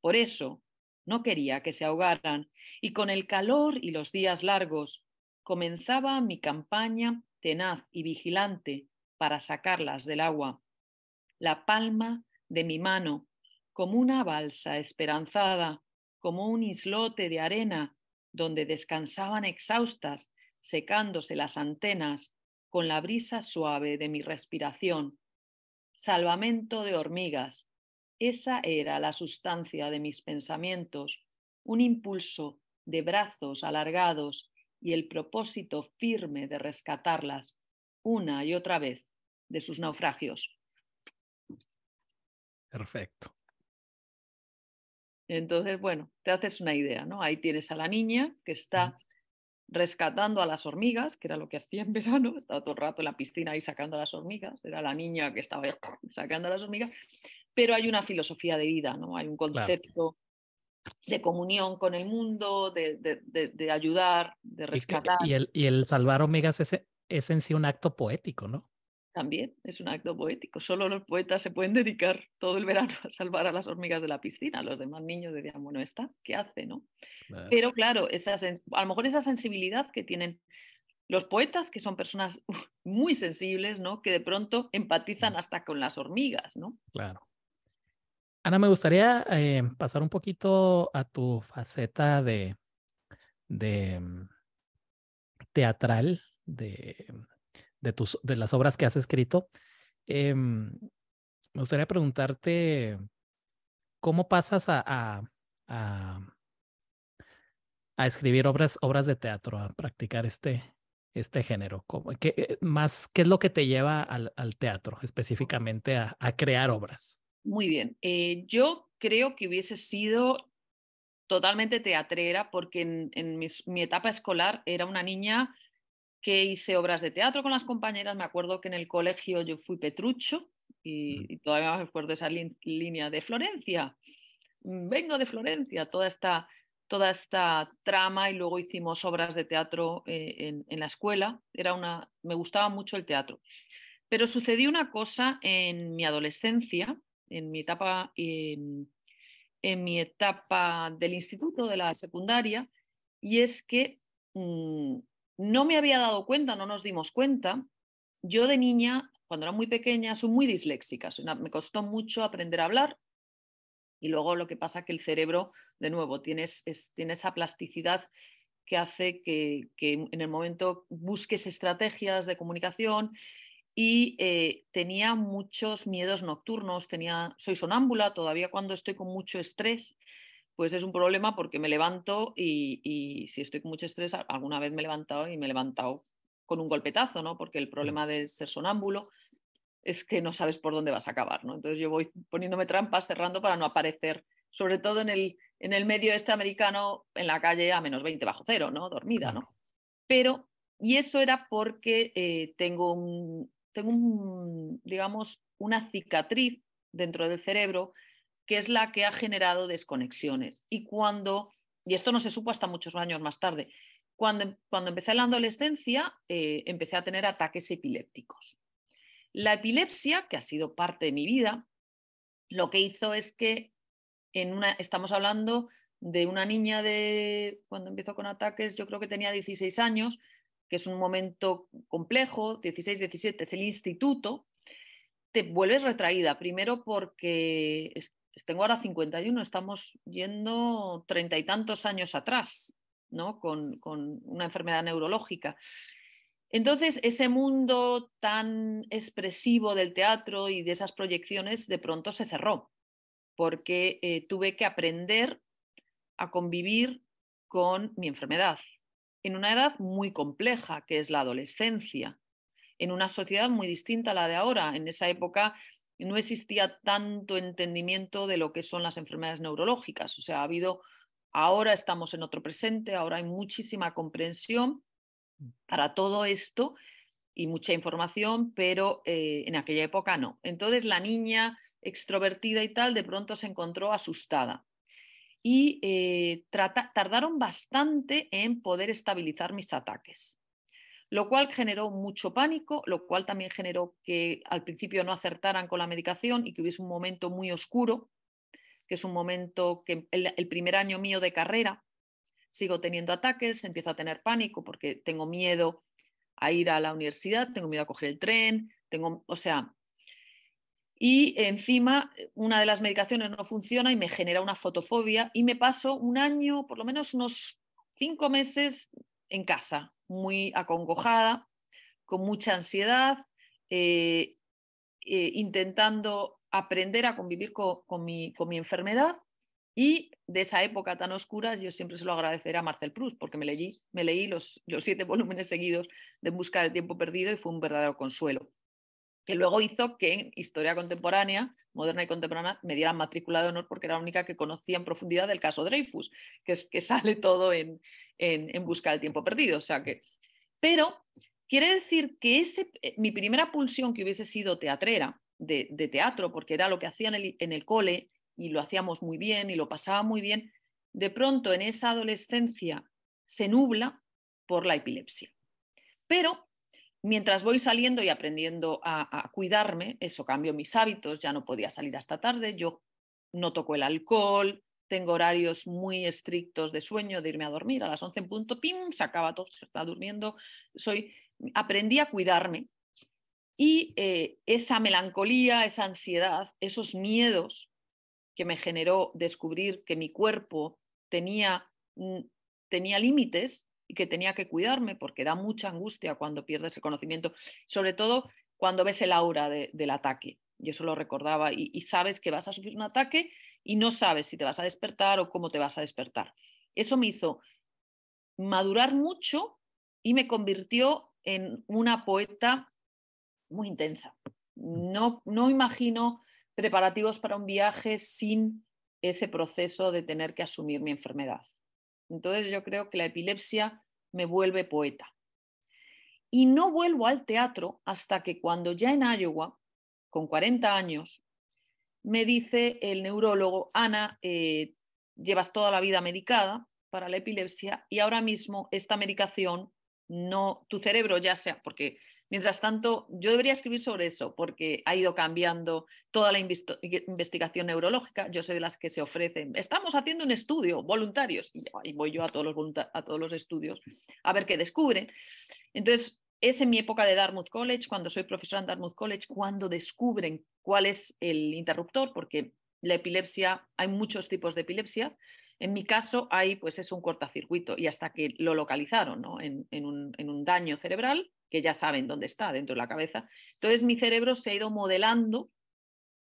Por eso no quería que se ahogaran, y con el calor y los días largos comenzaba mi campaña tenaz y vigilante para sacarlas del agua. La palma de mi mano, como una balsa esperanzada, como un islote de arena donde descansaban exhaustas, secándose las antenas con la brisa suave de mi respiración. Salvamento de hormigas. Esa era la sustancia de mis pensamientos, un impulso de brazos alargados y el propósito firme de rescatarlas una y otra vez de sus naufragios. Perfecto. Entonces, bueno, te haces una idea, ¿no? Ahí tienes a la niña que está rescatando a las hormigas, que era lo que hacía en verano, estaba todo el rato en la piscina ahí sacando a las hormigas, era la niña que estaba ahí sacando a las hormigas, pero hay una filosofía de vida, ¿no? Hay un concepto de comunión con el mundo, de, de, ayudar, de rescatar. Y, el, salvar hormigas es en sí un acto poético, ¿no? También es un acto poético. Solo los poetas se pueden dedicar todo el verano a salvar a las hormigas de la piscina. Los demás niños de bueno, ¿esta qué hace? ¿no? Pero claro, esa a lo mejor esa sensibilidad que tienen los poetas, que son personas muy sensibles, ¿no? que de pronto empatizan hasta con las hormigas. ¿no? Claro. Ana, me gustaría eh, pasar un poquito a tu faceta de, de mm, teatral, de de, tus, de las obras que has escrito. Em, me gustaría preguntarte, ¿cómo pasas a, escribir obras, obras de teatro, a practicar este, este género? qué, eh, más, ¿Qué es lo que te lleva al, teatro, específicamente a, crear obras? Muy bien, eh, yo creo que hubiese sido totalmente teatrera porque en, mi etapa escolar era una niña que hice obras de teatro con las compañeras. Me acuerdo que en el colegio yo fui Petrucho y, todavía me acuerdo esa línea de Florencia. Mm, vengo de Florencia, toda esta, toda esta trama y luego hicimos obras de teatro eh, en, la escuela. Era una, me gustaba mucho el teatro. Pero sucedió una cosa en mi adolescencia, en mi etapa, em, en mi etapa del instituto, de la secundaria, y es que mm, no me había dado cuenta, no nos dimos cuenta. Yo de niña, cuando era muy pequeña, soy muy disléxica. me costó mucho aprender a hablar. Y luego lo que pasa es que el cerebro, de nuevo, tiene, esa plasticidad que hace que, que, en el momento busques estrategias de comunicación y eh, tenía muchos miedos nocturnos, tenía, soy sonámbula todavía cuando estoy con mucho estrés, pues es un problema porque me levanto y, si estoy con mucho estrés, alguna vez me he levantado y me he levantado con un golpetazo, ¿no? Porque el problema de ser sonámbulo es que no sabes por dónde vas a acabar, ¿no? Entonces yo voy poniéndome trampas, cerrando para no aparecer, sobre todo en el, en el medio este americano, en la calle a menos 20 bajo cero, ¿no? Dormida, ¿no? Pero, y eso era porque eh, tengo, un, tengo un, digamos, una cicatriz dentro del cerebro que es la que ha generado desconexiones. Y cuando, y esto no se supo hasta muchos años más tarde, cuando, cuando empecé la adolescencia, eh, empecé a tener ataques epilépticos. La epilepsia, que ha sido parte de mi vida, lo que hizo es que en una, estamos hablando de una niña de, cuando empezó con ataques, yo creo que tenía 16 años, que es un momento complejo, 16, 17, es el instituto, te vuelves retraída, primero porque tengo ahora 51, estamos yendo treinta y tantos años atrás, ¿no? Con, una enfermedad neurológica. Entonces, ese mundo tan expresivo del teatro y de esas proyecciones de pronto se cerró, porque eh, tuve que aprender a convivir con mi enfermedad, en una edad muy compleja, que es la adolescencia, en una sociedad muy distinta a la de ahora. En esa época no existía tanto entendimiento de lo que son las enfermedades neurológicas. O sea, ha habido, ahora estamos en otro presente, ahora hay muchísima comprensión para todo esto y mucha información, pero eh, en aquella época no. Entonces la niña extrovertida y tal de pronto se encontró asustada y eh, tardaron bastante en poder estabilizar mis ataques lo cual generó mucho pánico, lo cual también generó que al principio no acertaran con la medicación y que hubiese un momento muy oscuro, que es un momento que el, primer año mío de carrera sigo teniendo ataques, empiezo a tener pánico porque tengo miedo a ir a la universidad, tengo miedo a coger el tren, tengo, o sea, y encima eh, una de las medicaciones no funciona y me genera una fotofobia y me paso un año, por lo menos unos cinco meses en casa, muy acongojada, con mucha ansiedad, eh, eh, intentando aprender a convivir con, mi, enfermedad y de esa época tan oscura, yo siempre se lo agradeceré a Marcel Proust, porque me leí, me leí los, los, siete volúmenes seguidos de En busca del tiempo perdido y fue un verdadero consuelo, que luego hizo que en Historia Contemporánea moderna y contemporánea me dieran matrícula de honor porque era la única que conocía en profundidad del caso Dreyfus, que es que sale todo en, busca del tiempo perdido. O sea que, pero quiere decir que ese, eh, mi primera pulsión que hubiese sido teatrera, de, teatro, porque era lo que hacían en el, en el cole y lo hacíamos muy bien y lo pasaba muy bien, de pronto en esa adolescencia se nubla por la epilepsia. Pero mientras voy saliendo y aprendiendo a, cuidarme, eso cambió mis hábitos, ya no podía salir hasta tarde, yo no toco el alcohol, tengo horarios muy estrictos de sueño, de irme a dormir, a las 11 en punto, pim, se acaba todo, se está durmiendo, soy, aprendí a cuidarme. Y eh, esa melancolía, esa ansiedad, esos miedos que me generó descubrir que mi cuerpo tenía, mm, tenía límites, y que tenía que cuidarme porque da mucha angustia cuando pierdes el conocimiento, sobre todo cuando ves el aura del ataque. Y eso lo recordaba y, sabes que vas a sufrir un ataque y no sabes si te vas a despertar o cómo te vas a despertar. Eso me hizo madurar mucho y me convirtió en una poeta muy intensa. No, no imagino preparativos para un viaje sin ese proceso de tener que asumir mi enfermedad. Entonces yo creo que la epilepsia me vuelve poeta. Y no vuelvo al teatro hasta que cuando ya en Iowa, con 40 años, me dice el neurólogo, Ana, eh, llevas toda la vida medicada para la epilepsia y ahora mismo esta medicación no, tu cerebro ya sea, porque Mientras tanto, yo debería escribir sobre eso porque ha ido cambiando toda la investigación neurológica. Yo soy de las que se ofrecen, estamos haciendo un estudio, voluntarios, y voy yo a todos, los a todos los estudios a ver qué descubren. Entonces, es en mi época de Dartmouth College, cuando soy profesora en Dartmouth College, cuando descubren cuál es el interruptor, porque la epilepsia, hay muchos tipos de epilepsia. En mi caso ahí pues es un cortacircuito y hasta que lo localizaron ¿no? en, un, en un daño cerebral, que ya saben dónde está, dentro de la cabeza. Entonces mi cerebro se ha ido modelando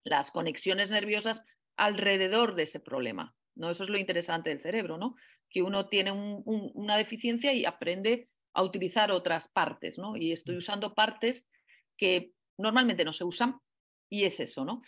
las conexiones nerviosas alrededor de ese problema. ¿no? Eso es lo interesante del cerebro, ¿no? que uno tiene una deficiencia y aprende a utilizar otras partes. ¿no? Y estoy usando partes que normalmente no se usan y es eso. ¿no?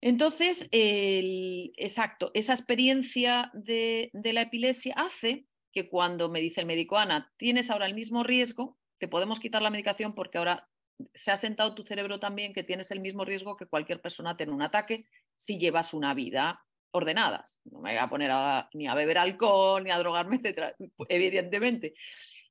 Entonces, el, exacto, esa experiencia de, de la epilepsia hace que cuando me dice el médico, Ana, tienes ahora el mismo riesgo, podemos quitar la medicación porque ahora se ha sentado tu cerebro también que tienes el mismo riesgo que cualquier persona tener un ataque si llevas una vida ordenada. No me voy a poner ni a beber alcohol, ni a drogarme, etcétera, pues, evidentemente.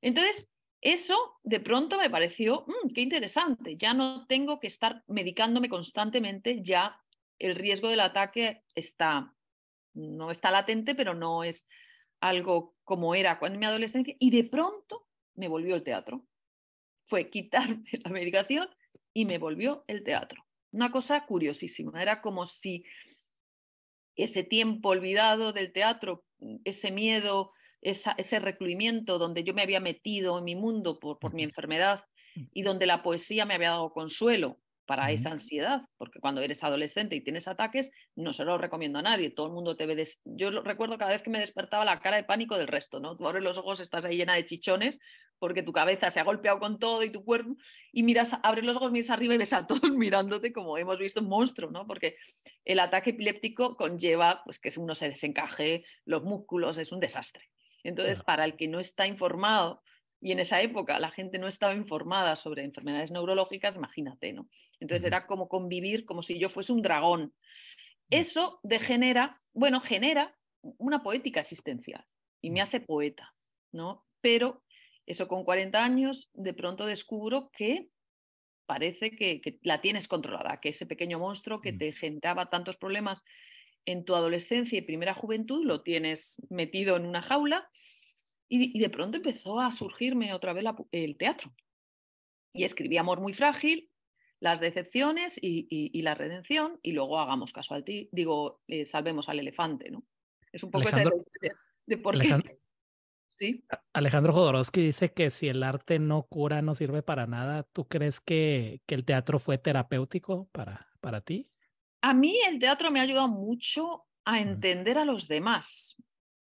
Entonces, eso de pronto me pareció, que mm, qué interesante, ya no tengo que estar medicándome constantemente, ya el riesgo del ataque está, no está latente, pero no es algo como era cuando en mi adolescencia, y de pronto me volvió el teatro fue quitarme la medicación y me volvió el teatro. Una cosa curiosísima, era como si ese tiempo olvidado del teatro, ese miedo, ese recluimiento donde yo me había metido en mi mundo por, mi enfermedad mm. y donde la poesía me había dado consuelo para esa ansiedad, porque cuando eres adolescente y tienes ataques, no se lo recomiendo a nadie, todo el mundo te ve, des... yo recuerdo cada vez que me despertaba la cara de pánico del resto, ¿no? Tú abres los ojos, estás ahí llena de chichones, porque tu cabeza se ha golpeado con todo y tu cuerpo, y miras, abres los ojos, miras arriba y ves a todos mirándote como hemos visto un monstruo, ¿no? Porque el ataque epiléptico conlleva pues, que uno se desencaje, los músculos, es un desastre. Entonces, para el que no está informado, y en esa época la gente no estaba informada sobre enfermedades neurológicas, imagínate, ¿no? Entonces era como convivir como si yo fuese un dragón. Mm. Eso degenera, bueno, genera una poética existencial y me mm. hace poeta, ¿no? Pero eso con 40 años, de pronto descubro que parece que, la tienes controlada, que ese pequeño monstruo que mm. te generaba tantos problemas en tu adolescencia y primera juventud lo tienes metido en una jaula y, de pronto empezó a surgirme otra vez el teatro. Y escribí Amor muy frágil, las decepciones y, la redención y luego hagamos caso al ti, digo, eh, salvemos al elefante, ¿no? Es un poco esa de, de por qué... Alejandro Jodorowsky dice que si el arte no cura, no sirve para nada. ¿Tú crees que, el teatro fue terapéutico para, para ti? A mí el teatro me ha ayudado mucho a entender a los demás,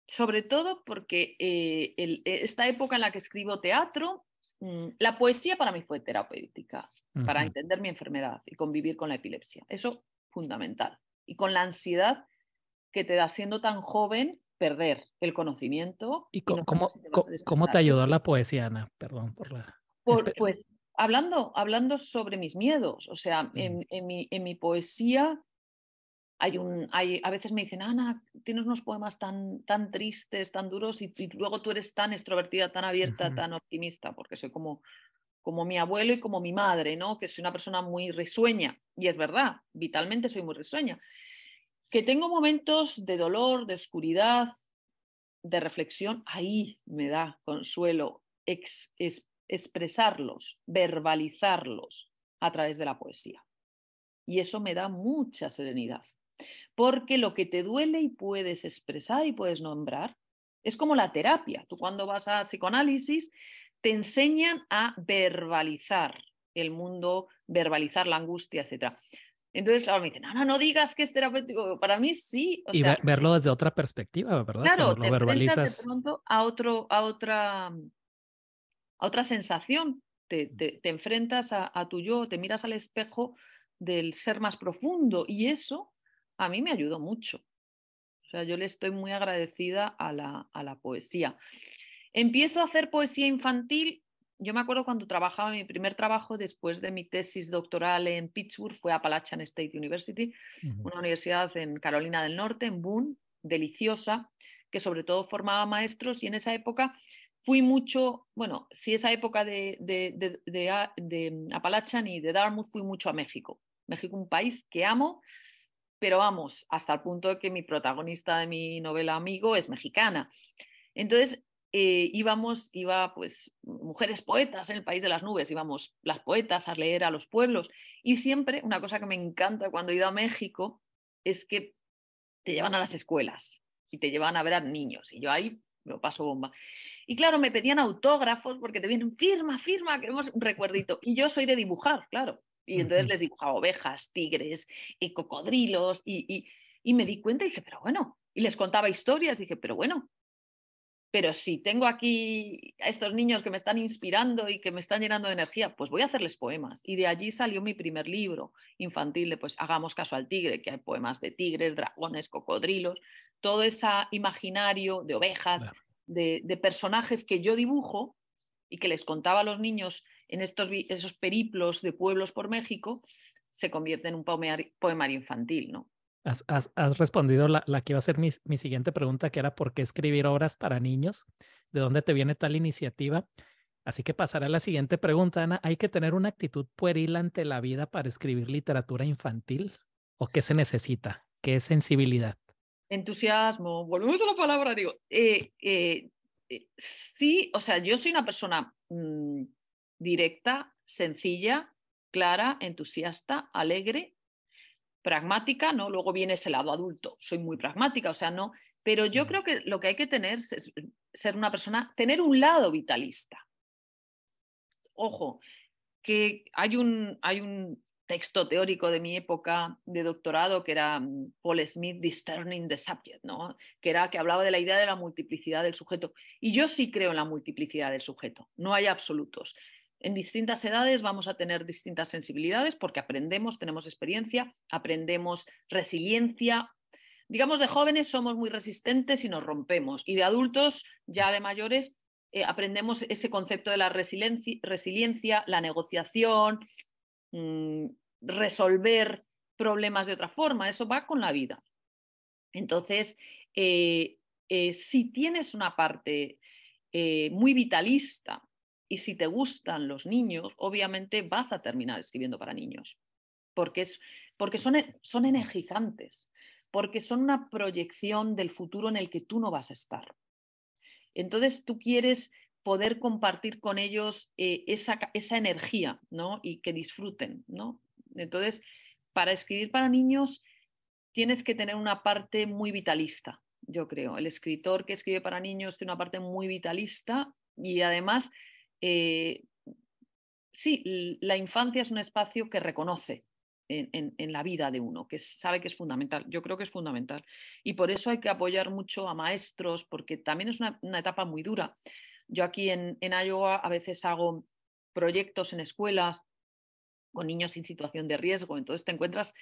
sobre todo porque eh, e, esta época en la que escribo teatro, mm, la poesía para mí fue terapéutica, para entender mi enfermedad y convivir con la epilepsia. Eso fundamental. Y con la ansiedad que te da siendo tan joven perder el conocimiento. ¿Y, cómo, te cómo, te ayudó la poesía, Ana? Perdón por la... pues hablando, hablando sobre mis miedos, o sea, en, mi, en mi poesía hay un, hay, a veces me dicen, Ana, tienes unos poemas tan, tan tristes, tan duros, y, luego tú eres tan extrovertida, tan abierta, tan optimista, porque soy como, como mi abuelo y como mi madre, ¿no? Que soy una persona muy risueña, y es verdad, vitalmente soy muy risueña. Que tengo momentos de dolor, de oscuridad, de reflexión, ahí me da consuelo expresarlos, verbalizarlos a través de la poesía. Y eso me da mucha serenidad, porque lo que te duele y puedes expresar y puedes nombrar es como la terapia. Tú cuando vas a psicoanálisis te enseñan a verbalizar el mundo, verbalizar la angustia, etc. Entonces, ahora me dicen, no, no, no digas que es terapéutico. Para mí sí. y verlo desde otra perspectiva, ¿verdad? Claro, verbalizas. de pronto a, otro, a, otra, mm, a otra sensación. Te, mm. enfrentas a, tu yo, te miras al espejo del ser más profundo. Y eso a mí me ayudó mucho. O sea, yo le estoy muy agradecida a la, a la poesía. Empiezo a hacer poesía infantil yo me acuerdo cuando trabajaba, mi primer trabajo después de mi tesis doctoral en Pittsburgh fue a Appalachian State University, una universidad en Carolina del Norte, en Boone, deliciosa, que sobre todo formaba maestros y en esa época fui mucho, bueno, sí esa época de, de, de, ah, de Appalachian y de Dartmouth fui mucho a México. México, un país que amo, pero vamos, hasta el punto de que mi protagonista de mi novela Amigo es mexicana. Entonces, eh, íbamos, iba pues mujeres poetas en el país de las nubes, íbamos las poetas a leer a los pueblos. Y siempre, una cosa que me encanta cuando he ido a México es que te llevan a las escuelas y te llevan a ver a niños. Y yo ahí lo paso bomba. Y claro, me pedían autógrafos porque te vienen, firma, firma, queremos un recuerdito. Y yo soy de dibujar, claro. Y entonces les dibujaba ovejas, tigres y cocodrilos. Y, y, y me di cuenta y dije, pero bueno, y les contaba historias. Y dije, pero bueno, pero si tengo aquí a estos niños que me están inspirando y que me están llenando de energía, pues voy a hacerles poemas. Y de allí salió mi primer libro infantil de pues hagamos caso al tigre, que hay poemas de tigres, dragones, cocodrilos, todo ese imaginario de ovejas, de, personajes que yo dibujo y que les contaba a los niños en estos esos periplos de pueblos por México, se convierte en un poemario, poemario infantil, ¿no? Has, respondido la, que iba a ser mi, siguiente pregunta, que era por qué escribir obras para niños, de dónde te viene tal iniciativa. Así que pasaré a la siguiente pregunta, Ana. ¿Hay que tener una actitud pueril ante la vida para escribir literatura infantil? ¿O qué se necesita? ¿Qué es sensibilidad? Entusiasmo. Volvemos a la palabra, digo. Eh, eh, eh, sí, o sea, yo soy una persona mm, directa, sencilla, clara, entusiasta, alegre pragmática, ¿no? Luego viene ese lado adulto, soy muy pragmática, o sea, no, pero yo creo que lo que hay que tener es ser una persona, tener un lado vitalista. Ojo, que hay un, hay un texto teórico de mi época de doctorado que era mm, Paul Smith, Discerning the Subject, ¿no? que era que hablaba de la idea de la multiplicidad del sujeto. Y yo sí creo en la multiplicidad del sujeto, no hay absolutos. En distintas edades vamos a tener distintas sensibilidades porque aprendemos, tenemos experiencia, aprendemos resiliencia. Digamos, de jóvenes somos muy resistentes y nos rompemos. Y de adultos, ya de mayores, eh, aprendemos ese concepto de la resiliencia, resiliencia la negociación, mm, resolver problemas de otra forma. Eso va con la vida. Entonces, eh, eh, si tienes una parte muy vitalista, y si te gustan los niños, obviamente vas a terminar escribiendo para niños, porque, porque son, e, energizantes, porque son una proyección del futuro en el que tú no vas a estar. Entonces tú quieres poder compartir con ellos eh, esa, energía ¿no? y que disfruten. ¿no? Entonces, para escribir para niños tienes que tener una parte muy vitalista, yo creo. El escritor que escribe para niños tiene una parte muy vitalista y además eh, sí, la infancia es un espacio que reconoce en, la vida de uno, que sabe que es fundamental. Yo creo que es fundamental. Y por eso hay que apoyar mucho a maestros, porque también es una, etapa muy dura. Yo aquí en, en Iowa a veces hago proyectos en escuelas con niños en situación de riesgo. Entonces te encuentras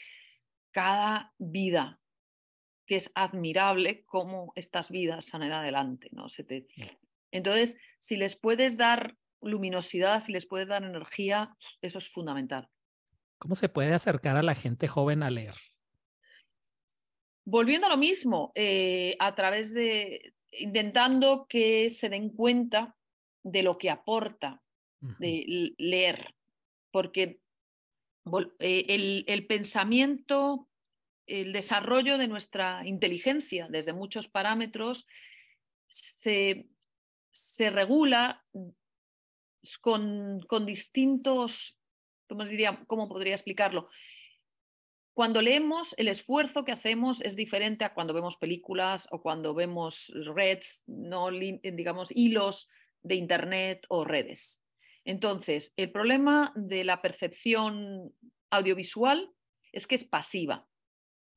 cada vida, que es admirable cómo estas vidas salen adelante. ¿no? Mm. Entonces, si les puedes dar luminosidad, si les puedes dar energía, eso es fundamental. ¿Cómo se puede acercar a la gente joven a leer? Volviendo a lo mismo, eh, a través de intentando que se den cuenta de lo que aporta leer, porque eh, el, pensamiento, el desarrollo de nuestra inteligencia desde muchos parámetros se, se regula con, distintos, ¿cómo, diría, ¿cómo podría explicarlo? Cuando leemos, el esfuerzo que hacemos es diferente a cuando vemos películas o cuando vemos redes, no, digamos, hilos de Internet o redes. Entonces, el problema de la percepción audiovisual es que es pasiva.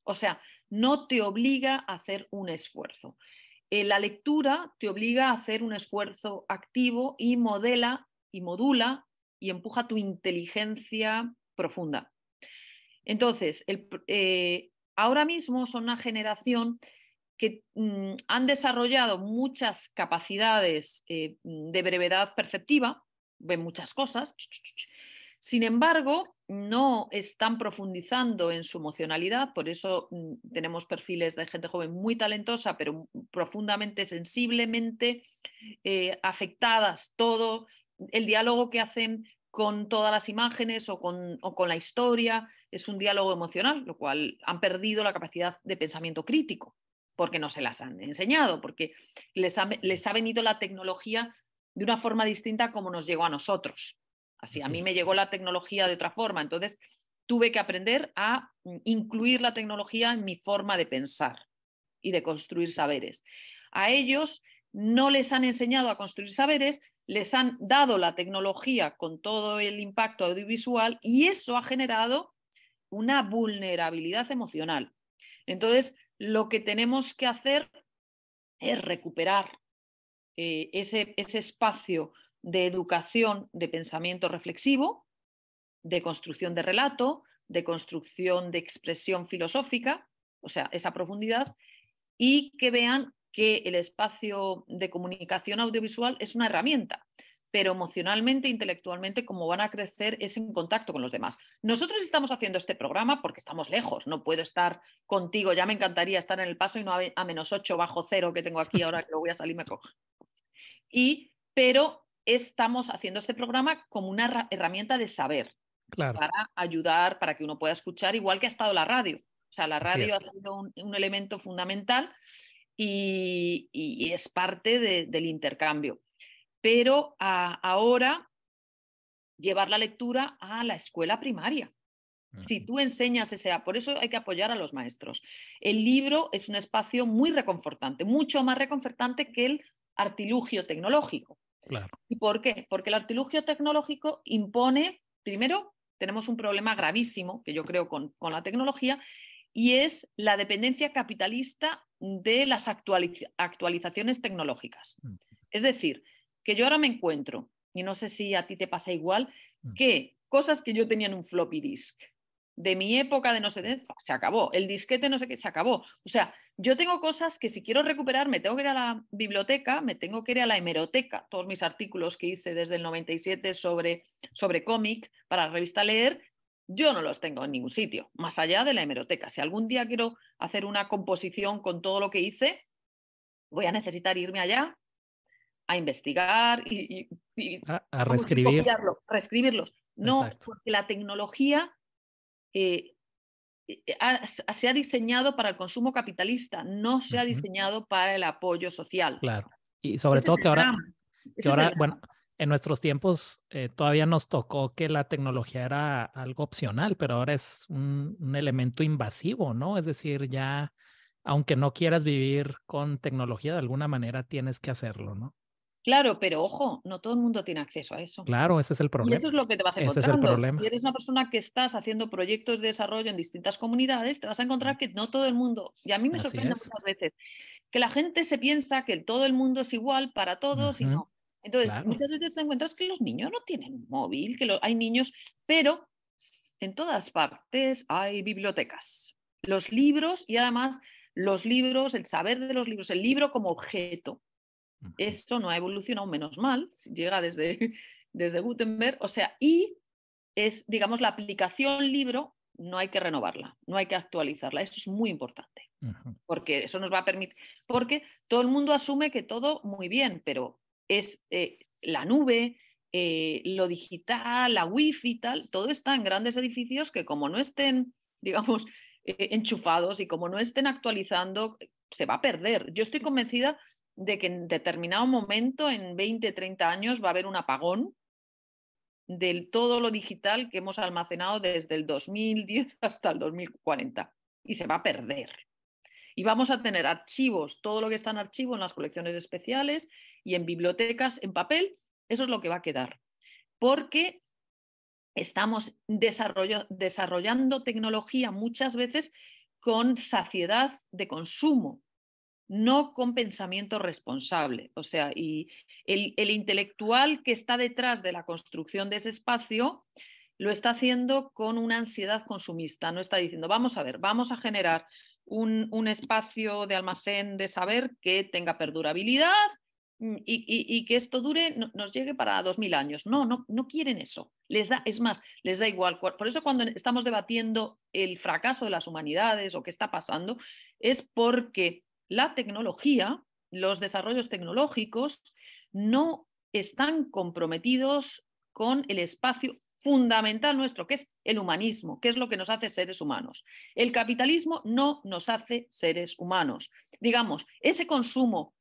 O sea, no te obliga a hacer un esfuerzo. Eh, la lectura te obliga a hacer un esfuerzo activo y modela y modula y empuja tu inteligencia profunda. Entonces, eh, ahora mismo son una generación que mm, han desarrollado muchas capacidades eh, de brevedad perceptiva, ven muchas cosas, sin embargo, no están profundizando en su emocionalidad, por eso mm, tenemos perfiles de gente joven muy talentosa, pero profundamente, sensiblemente eh, afectadas todo, el diálogo que hacen con todas las imágenes o con, la historia es un diálogo emocional, lo cual han perdido la capacidad de pensamiento crítico, porque no se las han enseñado, porque les ha, venido la tecnología de una forma distinta como nos llegó a nosotros. Así, a mí me llegó la tecnología de otra forma, entonces tuve que aprender a incluir la tecnología en mi forma de pensar y de construir saberes. A ellos no les han enseñado a construir saberes, les han dado la tecnología con todo el impacto audiovisual y eso ha generado una vulnerabilidad emocional. Entonces, lo que tenemos que hacer es recuperar eh, ese, ese espacio de educación de pensamiento reflexivo, de construcción de relato, de construcción de expresión filosófica, o sea, esa profundidad, y que vean que el espacio de comunicación audiovisual es una herramienta, pero emocionalmente, intelectualmente, como van a crecer es en contacto con los demás. Nosotros estamos haciendo este programa porque estamos lejos, no puedo estar contigo, ya me encantaría estar en el paso y no a, menos 8 bajo cero que tengo aquí ahora que lo voy a salir me Y, pero estamos haciendo este programa como una herramienta de saber, para ayudar, para que uno pueda escuchar, igual que ha estado la radio. O sea, la radio ha sido un elemento fundamental y, es parte del intercambio. Pero ah, ahora llevar la lectura a la escuela primaria. Si tú enseñas ese, ah, por eso hay que apoyar a los maestros. El libro es un espacio muy reconfortante, mucho más reconfortante que el artilugio tecnológico. ¿Y por qué? Porque el artilugio tecnológico impone, primero, tenemos un problema gravísimo, que yo creo con, con la tecnología, y es la dependencia capitalista de las actualizaciones tecnológicas. Mm. Es decir, que yo ahora me encuentro, y no sé si a ti te pasa igual, mm. que cosas que yo tenía en un floppy disk de mi época de no sé se acabó, el disquete no sé qué se acabó. O sea, yo tengo cosas que si quiero recuperar me tengo que ir a la biblioteca, me tengo que ir a la hemeroteca, todos mis artículos que hice desde el 97 sobre, sobre cómic para la revista Leer, yo no los tengo en ningún sitio, más allá de la hemeroteca. Si algún día quiero hacer una composición con todo lo que hice, voy a necesitar irme allá a investigar y, a, reescribirlos. No, porque la tecnología eh, eh, se ha diseñado para el consumo capitalista, no se ha diseñado para el apoyo social. Claro. Y sobre todo que ahora, que ahora bueno, en nuestros tiempos eh, todavía nos tocó que la tecnología era algo opcional, pero ahora es un, elemento invasivo, ¿no? Es decir, ya, aunque no quieras vivir con tecnología, de alguna manera tienes que hacerlo, ¿no? Claro, pero ojo, no todo el mundo tiene acceso a eso. Claro, ese es el problema. Y eso es lo que te vas a encontrar. Ese es el problema. Si eres una persona que estás haciendo proyectos de desarrollo en distintas comunidades, te vas a encontrar que no todo el mundo, y a mí me sorprende muchas veces, que la gente se piensa que todo el mundo es igual para todos y no. Entonces, muchas veces te encuentras que los niños no tienen móvil, que hay niños, pero en todas partes hay bibliotecas. Los libros y además los libros, el saber de los libros, el libro como objeto. Eso no ha evolucionado menos mal, llega desde, desde Gutenberg, o sea, y es, digamos, la aplicación libro, no hay que renovarla, no hay que actualizarla, eso es muy importante, porque eso nos va a permitir, porque todo el mundo asume que todo muy bien, pero es eh, la nube, eh, lo digital, la wifi y tal, todo está en grandes edificios que como no estén, digamos, eh, enchufados y como no estén actualizando, se va a perder. Yo estoy convencida de que en determinado momento, en 20, 30 años, va a haber un apagón de todo lo digital que hemos almacenado desde el 2010 hasta el 2040 y se va a perder. Y vamos a tener archivos, todo lo que está en archivo en las colecciones especiales y en bibliotecas en papel, eso es lo que va a quedar. Porque estamos desarrollando tecnología muchas veces con saciedad de consumo, no con pensamiento responsable. O sea, y el, intelectual que está detrás de la construcción de ese espacio lo está haciendo con una ansiedad consumista, no está diciendo, vamos a ver, vamos a generar un, un espacio de almacén de saber que tenga perdurabilidad, Mm, y, que esto dure, nos llegue para 2000 años. No, no, no quieren eso. Les da, es más, les da igual. Por eso cuando estamos debatiendo el fracaso de las humanidades o qué está pasando, es porque la tecnología, los desarrollos tecnológicos, no están comprometidos con el espacio fundamental nuestro, que es el humanismo, que es lo que nos hace seres humanos. El capitalismo no nos hace seres humanos. Digamos, ese consumo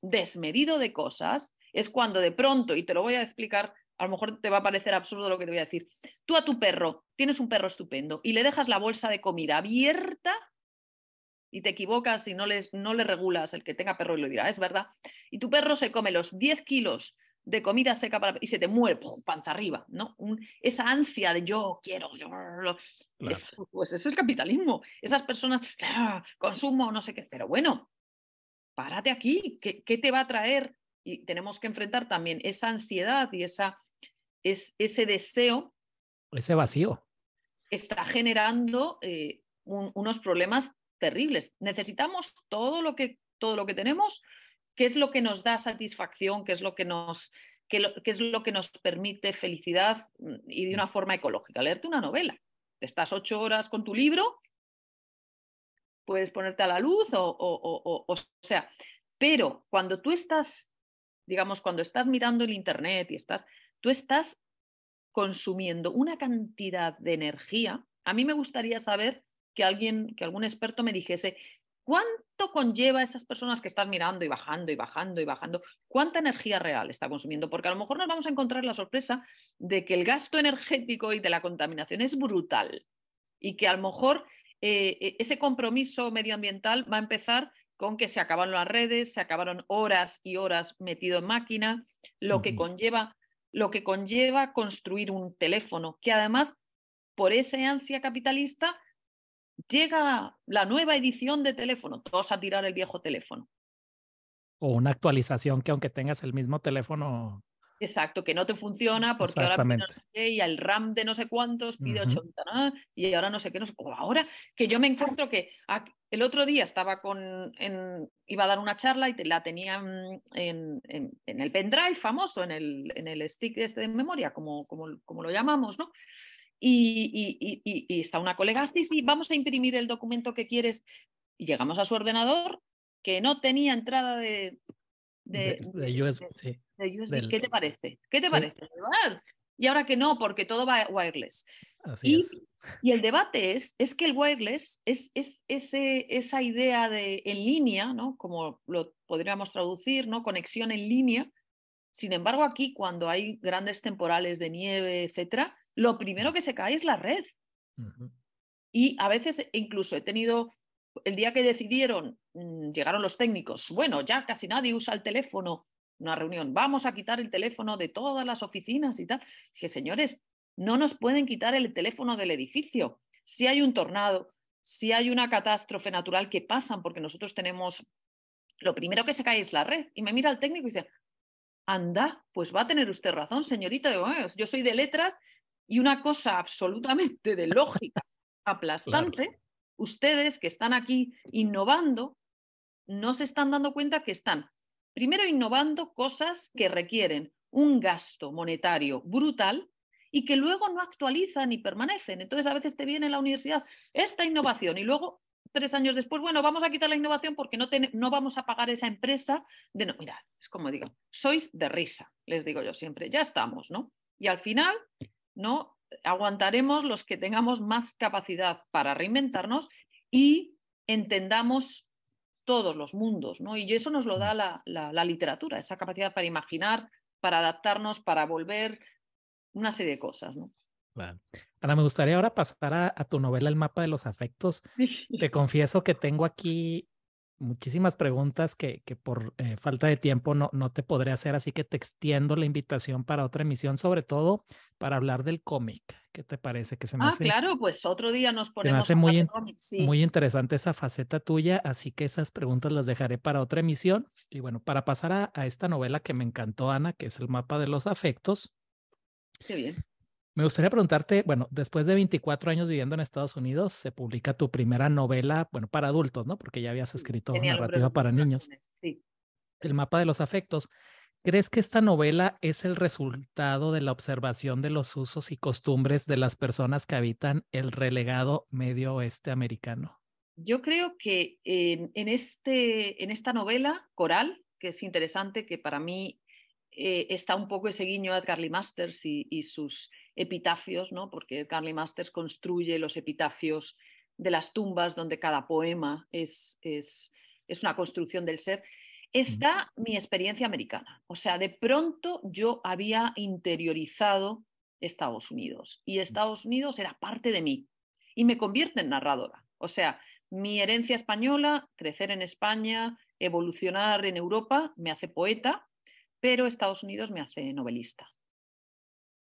desmedido de cosas, es cuando de pronto, y te lo voy a explicar, a lo mejor te va a parecer absurdo lo que te voy a decir, tú a tu perro, tienes un perro estupendo y le dejas la bolsa de comida abierta y te equivocas y no, no le regulas, el que tenga perro y lo dirá, es verdad, y tu perro se come los 10 kilos de comida seca y se te muere panza arriba, ¿no? esa ansia de yo quiero, yo, es, pues eso es capitalismo. Esas personas, ah, consumo, no sé qué, pero bueno, párate aquí, ¿qué, te va a traer? Y tenemos que enfrentar también esa ansiedad y esa, ese deseo. Ese vacío. Está generando eh, unos problemas terribles. Necesitamos todo lo que, todo lo que tenemos, qué es lo que nos da satisfacción, qué es lo que nos, es lo que nos permite felicidad mm, y de una forma ecológica. Leerte una novela. estás ocho horas con tu libro puedes ponerte a la luz o, o, o, o sea, pero cuando tú estás, digamos, cuando estás mirando el Internet y estás, tú estás consumiendo una cantidad de energía. A mí me gustaría saber que alguien, que algún experto me dijese, ¿cuánto conlleva a esas personas que están mirando y bajando y bajando y bajando? ¿Cuánta energía real está consumiendo? Porque a lo mejor nos vamos a encontrar la sorpresa de que el gasto energético y de la contaminación es brutal y que a lo mejor eh, e, ese compromiso medioambiental va a empezar con que se acabaron las redes, se acabaron horas y horas metido en máquina, lo que conlleva lo que conlleva construir un teléfono, que además por esa ansia capitalista llega la nueva edición de teléfono, todos a tirar el viejo teléfono. O una actualización que aunque tengas el mismo teléfono, Exacto, que no te funciona porque ahora pide y el RAM de no sé cuántos pide 80, y ahora no sé qué, no sé Ahora que yo me encuentro que el otro día estaba con, iba a dar una charla y la tenía en, el pendrive famoso, en el, en el stick este de memoria, como, como, como lo llamamos, ¿no? Y, está una colega, así, sí, vamos a imprimir el documento que quieres. Y llegamos a su ordenador que no tenía entrada de, de, USB, sí. ¿Qué te parece? ¿Qué te parece? y ahora que no, porque todo va wireless. Así y, y el debate es, es que el wireless es, ese, esa idea de en línea, ¿no? Como lo podríamos traducir, ¿no? Conexión en línea. Sin embargo, aquí cuando hay grandes temporales de nieve, etcétera, lo primero que se cae es la red. Y a veces incluso he tenido el día que decidieron Mm, llegaron los técnicos, bueno, ya casi nadie usa el teléfono, una reunión, vamos a quitar el teléfono de todas las oficinas y tal. Dije, señores, no nos pueden quitar el teléfono del edificio. Si hay un tornado, si hay una catástrofe natural que pasan, porque nosotros tenemos, lo primero que se cae es la red. Y me mira el técnico y dice, anda, pues va a tener usted razón, señorita. de yo soy de letras y una cosa absolutamente de lógica aplastante, ustedes que están aquí innovando, no se están dando cuenta que están, primero, innovando cosas que requieren un gasto monetario brutal y que luego no actualizan y permanecen. Entonces, a veces te viene en la universidad esta innovación y luego tres años después, bueno, vamos a quitar la innovación porque no, vamos a pagar esa empresa de no, es como digo, sois de risa, les digo yo siempre, ya estamos, ¿no? Y al final, ¿no? Aguantaremos los que tengamos más capacidad para reinventarnos y entendamos todos los mundos, ¿no? Y eso nos lo mm. da la, literatura, esa capacidad para imaginar, para adaptarnos, para volver, una serie de cosas, ¿no? Ana, me gustaría ahora pasar a, tu novela El mapa de los afectos. Te confieso que tengo aquí muchísimas preguntas que, que por eh, falta de tiempo no, no te podré hacer, así que te extiendo la invitación para otra emisión, sobre todo para hablar del cómic. ¿Qué te parece? Que se me ah, claro, pues otro día nos ponemos. hace muy, muy interesante esa faceta tuya, así que esas preguntas las dejaré para otra emisión. Y bueno, para pasar a, a esta novela que me encantó, Ana, que es El mapa de los afectos. Qué bien. Me gustaría preguntarte, bueno, después de 24 años viviendo en Estados Unidos, se publica tu primera novela, bueno, para adultos, ¿no? Porque ya habías escrito una narrativa para niños. Sí. El mapa de los afectos. ¿Crees que esta novela es el resultado de la observación de los usos y costumbres de las personas que habitan el relegado medio oeste americano? Yo creo que en, en este, en esta novela, Coral, que es interesante, que para mí eh, está un poco ese guiño a Edgar Masters y, y sus epitafios, ¿no? porque Carly Masters construye los epitafios de las tumbas donde cada poema es, es una construcción del ser. Está mi experiencia americana. O sea, de pronto yo había interiorizado Estados Unidos y Estados Unidos era parte de mí y me convierte en narradora. O sea, mi herencia española, crecer en España, evolucionar en Europa, me hace poeta, pero Estados Unidos me hace novelista.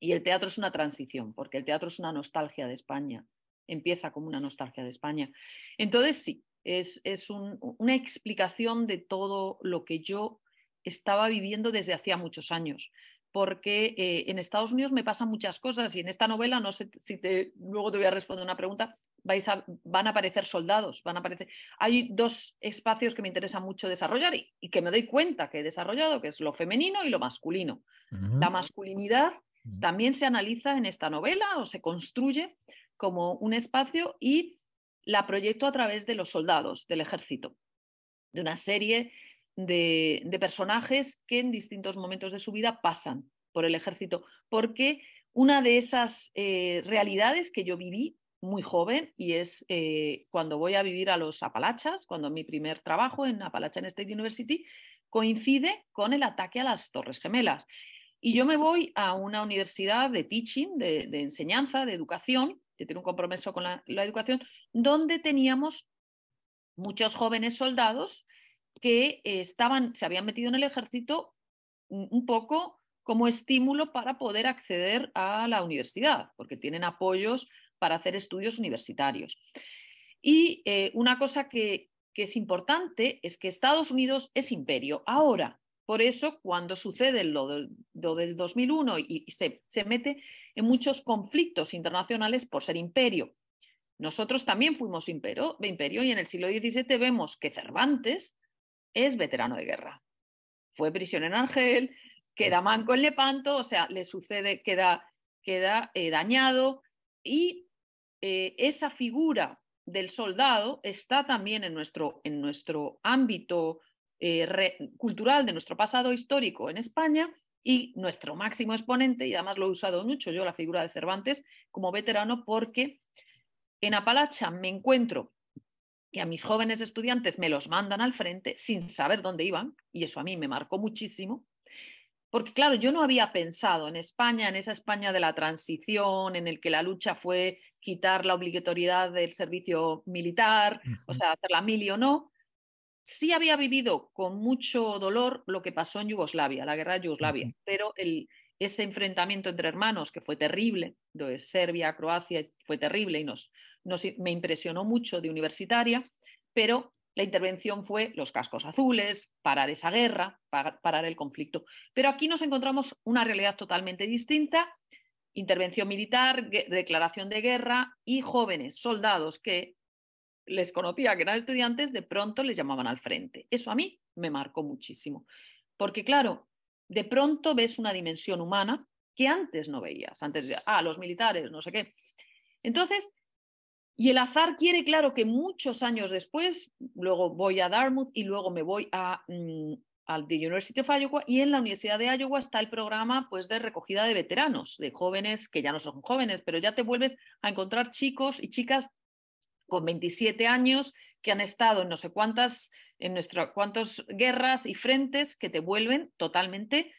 Y el teatro es una transición, porque el teatro es una nostalgia de España, empieza como una nostalgia de España. Entonces, sí, es, una explicación de todo lo que yo estaba viviendo desde hacía muchos años, porque eh, en Estados Unidos me pasan muchas cosas y en esta novela, no sé si luego te voy a responder una pregunta, van a aparecer soldados, van a aparecer... Hay dos espacios que me interesa mucho desarrollar y, que me doy cuenta que he desarrollado, que es lo femenino y lo masculino. La masculinidad también se analiza en esta novela o se construye como un espacio y la proyecto a través de los soldados del ejército, de una serie de, personajes que en distintos momentos de su vida pasan por el ejército, porque una de esas eh, realidades que yo viví muy joven y es eh, cuando voy a vivir a los Apalachas, cuando mi primer trabajo en Appalachian State University coincide con el ataque a las Torres Gemelas. Y yo me voy a una universidad de teaching, de, enseñanza, de educación, que tiene un compromiso con la, educación, donde teníamos muchos jóvenes soldados que estaban, se habían metido en el ejército un poco como estímulo para poder acceder a la universidad, porque tienen apoyos para hacer estudios universitarios. Y eh, una cosa que es importante es que Estados Unidos es imperio. Ahora, por eso, cuando sucede lo del, 2001 y, se, mete en muchos conflictos internacionales por ser imperio, nosotros también fuimos imperio, imperio, y en el siglo XVII vemos que Cervantes es veterano de guerra. Fue prisión en Argel, queda manco en Lepanto, o sea, le sucede, queda, queda eh, dañado y eh, esa figura del soldado está también en nuestro, en nuestro ámbito eh, cultural de nuestro pasado histórico en España y nuestro máximo exponente, y además lo he usado mucho yo, la figura de Cervantes, como veterano, porque en Apalacha me encuentro que a mis jóvenes estudiantes me los mandan al frente sin saber dónde iban, y eso a mí me marcó muchísimo, porque claro, yo no había pensado en España, en esa España de la transición, en el que la lucha fue quitar la obligatoriedad del servicio militar, o sea, hacer la mili o no, sí había vivido con mucho dolor lo que pasó en Yugoslavia, la guerra de Yugoslavia, pero ese enfrentamiento entre hermanos, que fue terrible, de Serbia, Croacia, fue terrible y me impresionó mucho de universitaria, pero la intervención fue los cascos azules, parar esa guerra, parar el conflicto. Pero aquí nos encontramos una realidad totalmente distinta, intervención militar, declaración de guerra y jóvenes soldados que les conocía que eran estudiantes, de pronto les llamaban al frente. Eso a mí me marcó muchísimo, porque claro, de pronto ves una dimensión humana que antes no veías, antes ah, los militares, no sé qué. Entonces, y el azar quiere, claro, que muchos años después, luego voy a Dartmouth y luego me voy a, mm, al The University of Iowa y en la Universidad de Iowa está el programa pues, de recogida de veteranos, de jóvenes que ya no son jóvenes, pero ya te vuelves a encontrar chicos y chicas con 27 años, que han estado en no sé cuántas, en guerras y frentes que te vuelven totalmente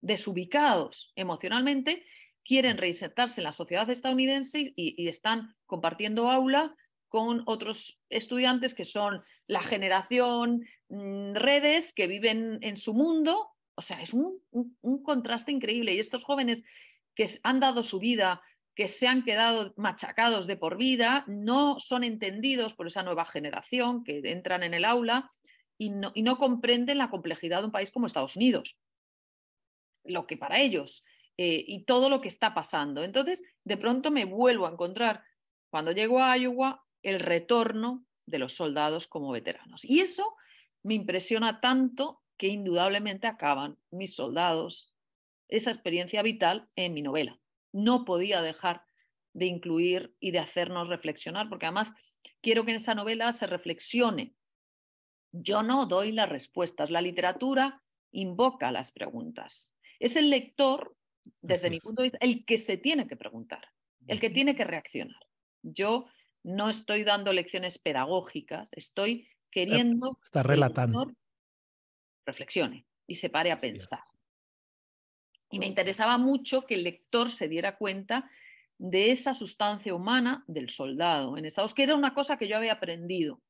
desubicados emocionalmente, quieren reinsertarse en la sociedad estadounidense y, están compartiendo aula con otros estudiantes que son la generación mm, redes que viven en su mundo. O sea, es un contraste increíble. Y estos jóvenes que han dado su vida que se han quedado machacados de por vida, no son entendidos por esa nueva generación que entran en el aula y no, comprenden la complejidad de un país como Estados Unidos, lo que para ellos eh, y todo lo que está pasando. Entonces, de pronto me vuelvo a encontrar, cuando llego a Iowa, el retorno de los soldados como veteranos. Y eso me impresiona tanto que indudablemente acaban mis soldados, esa experiencia vital en mi novela no podía dejar de incluir y de hacernos reflexionar, porque además quiero que en esa novela se reflexione. Yo no doy las respuestas, la literatura invoca las preguntas. Es el lector, desde mi punto de vista, el que se tiene que preguntar, el que tiene que reaccionar. Yo no estoy dando lecciones pedagógicas, estoy queriendo... relatando. Que el lector reflexione y se pare a pensar. Y me interesaba mucho que el lector se diera cuenta de esa sustancia humana del soldado en Estados que era una cosa que yo había aprendido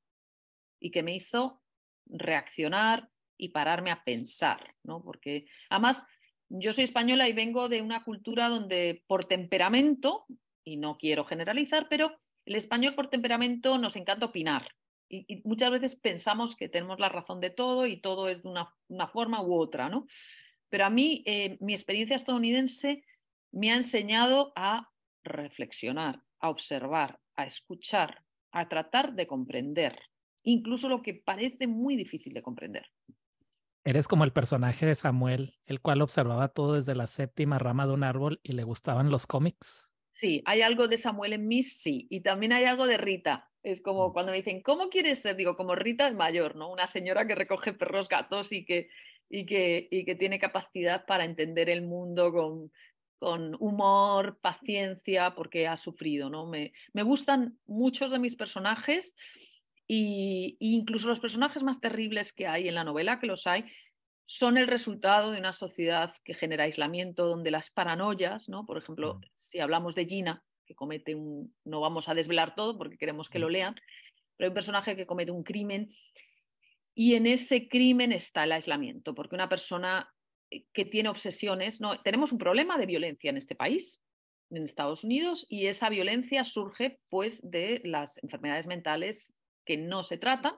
y que me hizo reaccionar y pararme a pensar, ¿no? Porque además yo soy española y vengo de una cultura donde por temperamento, y no quiero generalizar, pero el español por temperamento nos encanta opinar. Y, muchas veces pensamos que tenemos la razón de todo y todo es de una, una forma u otra, ¿no? Pero a mí, eh, mi experiencia estadounidense me ha enseñado a reflexionar, a observar, a escuchar, a tratar de comprender, incluso lo que parece muy difícil de comprender. Eres como el personaje de Samuel, el cual observaba todo desde la séptima rama de un árbol y le gustaban los cómics. Sí, hay algo de Samuel en mí, sí, y también hay algo de Rita. Es como mm. cuando me dicen, ¿cómo quieres ser? Digo, como Rita es mayor, ¿no? Una señora que recoge perros, gatos y que, y que, tiene capacidad para entender el mundo con, humor, paciencia, porque ha sufrido. ¿no? Me, me gustan muchos de mis personajes y, incluso los personajes más terribles que hay en la novela, que los hay, son el resultado de una sociedad que genera aislamiento, donde las paranoias, ¿no? por ejemplo, mm. si hablamos de Gina, que comete un, no vamos a desvelar todo porque queremos que mm. lo lean, pero hay un personaje que comete un crimen y en ese crimen está el aislamiento, porque una persona eh, que tiene obsesiones, no, tenemos un problema de violencia en este país, en Estados Unidos, y esa violencia surge pues de las enfermedades mentales que no se tratan,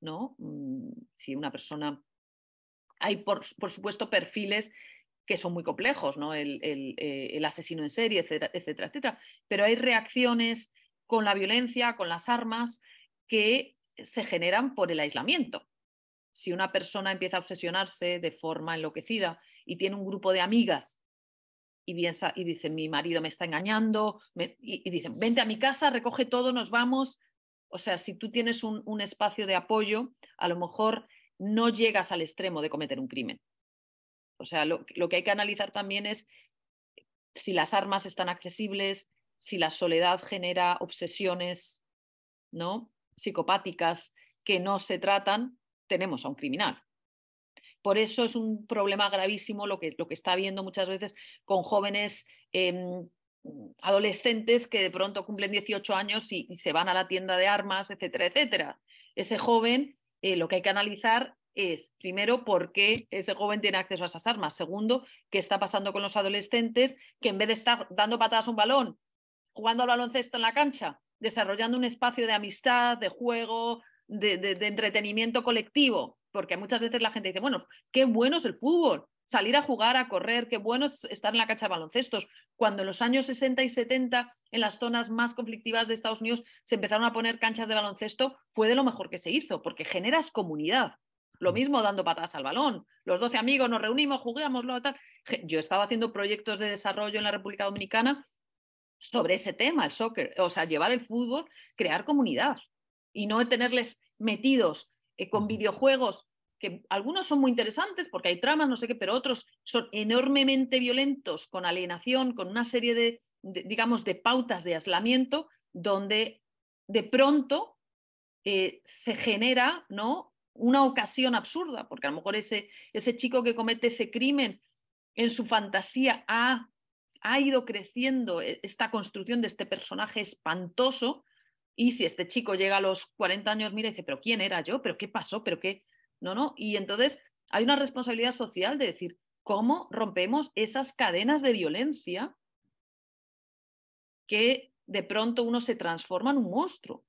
¿no? Mm, si una persona hay, por, supuesto, perfiles que son muy complejos, ¿no? El, eh, el, asesino en serie, etcétera, etcétera, etcétera. Pero hay reacciones con la violencia, con las armas, que se generan por el aislamiento si una persona empieza a obsesionarse de forma enloquecida y tiene un grupo de amigas y, y dice, mi marido me está engañando, y, dicen, vente a mi casa, recoge todo, nos vamos. O sea, si tú tienes un, espacio de apoyo, a lo mejor no llegas al extremo de cometer un crimen. O sea, lo, lo que hay que analizar también es si las armas están accesibles, si la soledad genera obsesiones ¿no? psicopáticas que no se tratan tenemos a un criminal. Por eso es un problema gravísimo lo que, lo que está habiendo muchas veces con jóvenes em, adolescentes que de pronto cumplen 18 años y, se van a la tienda de armas, etcétera, etcétera. Ese joven, eh, lo que hay que analizar es, primero, por qué ese joven tiene acceso a esas armas. Segundo, qué está pasando con los adolescentes que en vez de estar dando patadas a un balón, jugando al baloncesto en la cancha, desarrollando un espacio de amistad, de juego, de, entretenimiento colectivo, porque muchas veces la gente dice, bueno, qué bueno es el fútbol, salir a jugar, a correr, qué bueno es estar en la cancha de baloncestos, cuando en los años 60 y 70 en las zonas más conflictivas de Estados Unidos se empezaron a poner canchas de baloncesto, fue de lo mejor que se hizo, porque generas comunidad. Lo mm. mismo dando patadas al balón. Los 12 amigos nos reunimos, juguémoslo, tal. Yo estaba haciendo proyectos de desarrollo en la República Dominicana sobre ese tema, el soccer, o sea, llevar el fútbol, crear comunidad y no tenerles metidos eh, con videojuegos que algunos son muy interesantes porque hay tramas, no sé qué, pero otros son enormemente violentos, con alienación, con una serie de, digamos, de pautas de aislamiento, donde de pronto eh, se genera ¿no? una ocasión absurda, porque a lo mejor ese, ese chico que comete ese crimen en su fantasía ha, ha ido creciendo eh, esta construcción de este personaje espantoso y si este chico llega a los 40 años, mira, y dice, pero ¿quién era yo? ¿Pero qué pasó? ¿Pero qué? No, no. Y entonces hay una responsabilidad social de decir, ¿cómo rompemos esas cadenas de violencia que de pronto uno se transforma en un monstruo?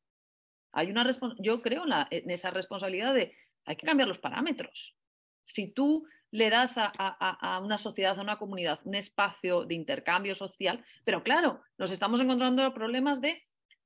Hay una yo creo en, esa responsabilidad de, hay que cambiar los parámetros. Si tú le das a, a, una sociedad, a una comunidad, un espacio de intercambio social. Pero claro, nos estamos encontrando problemas de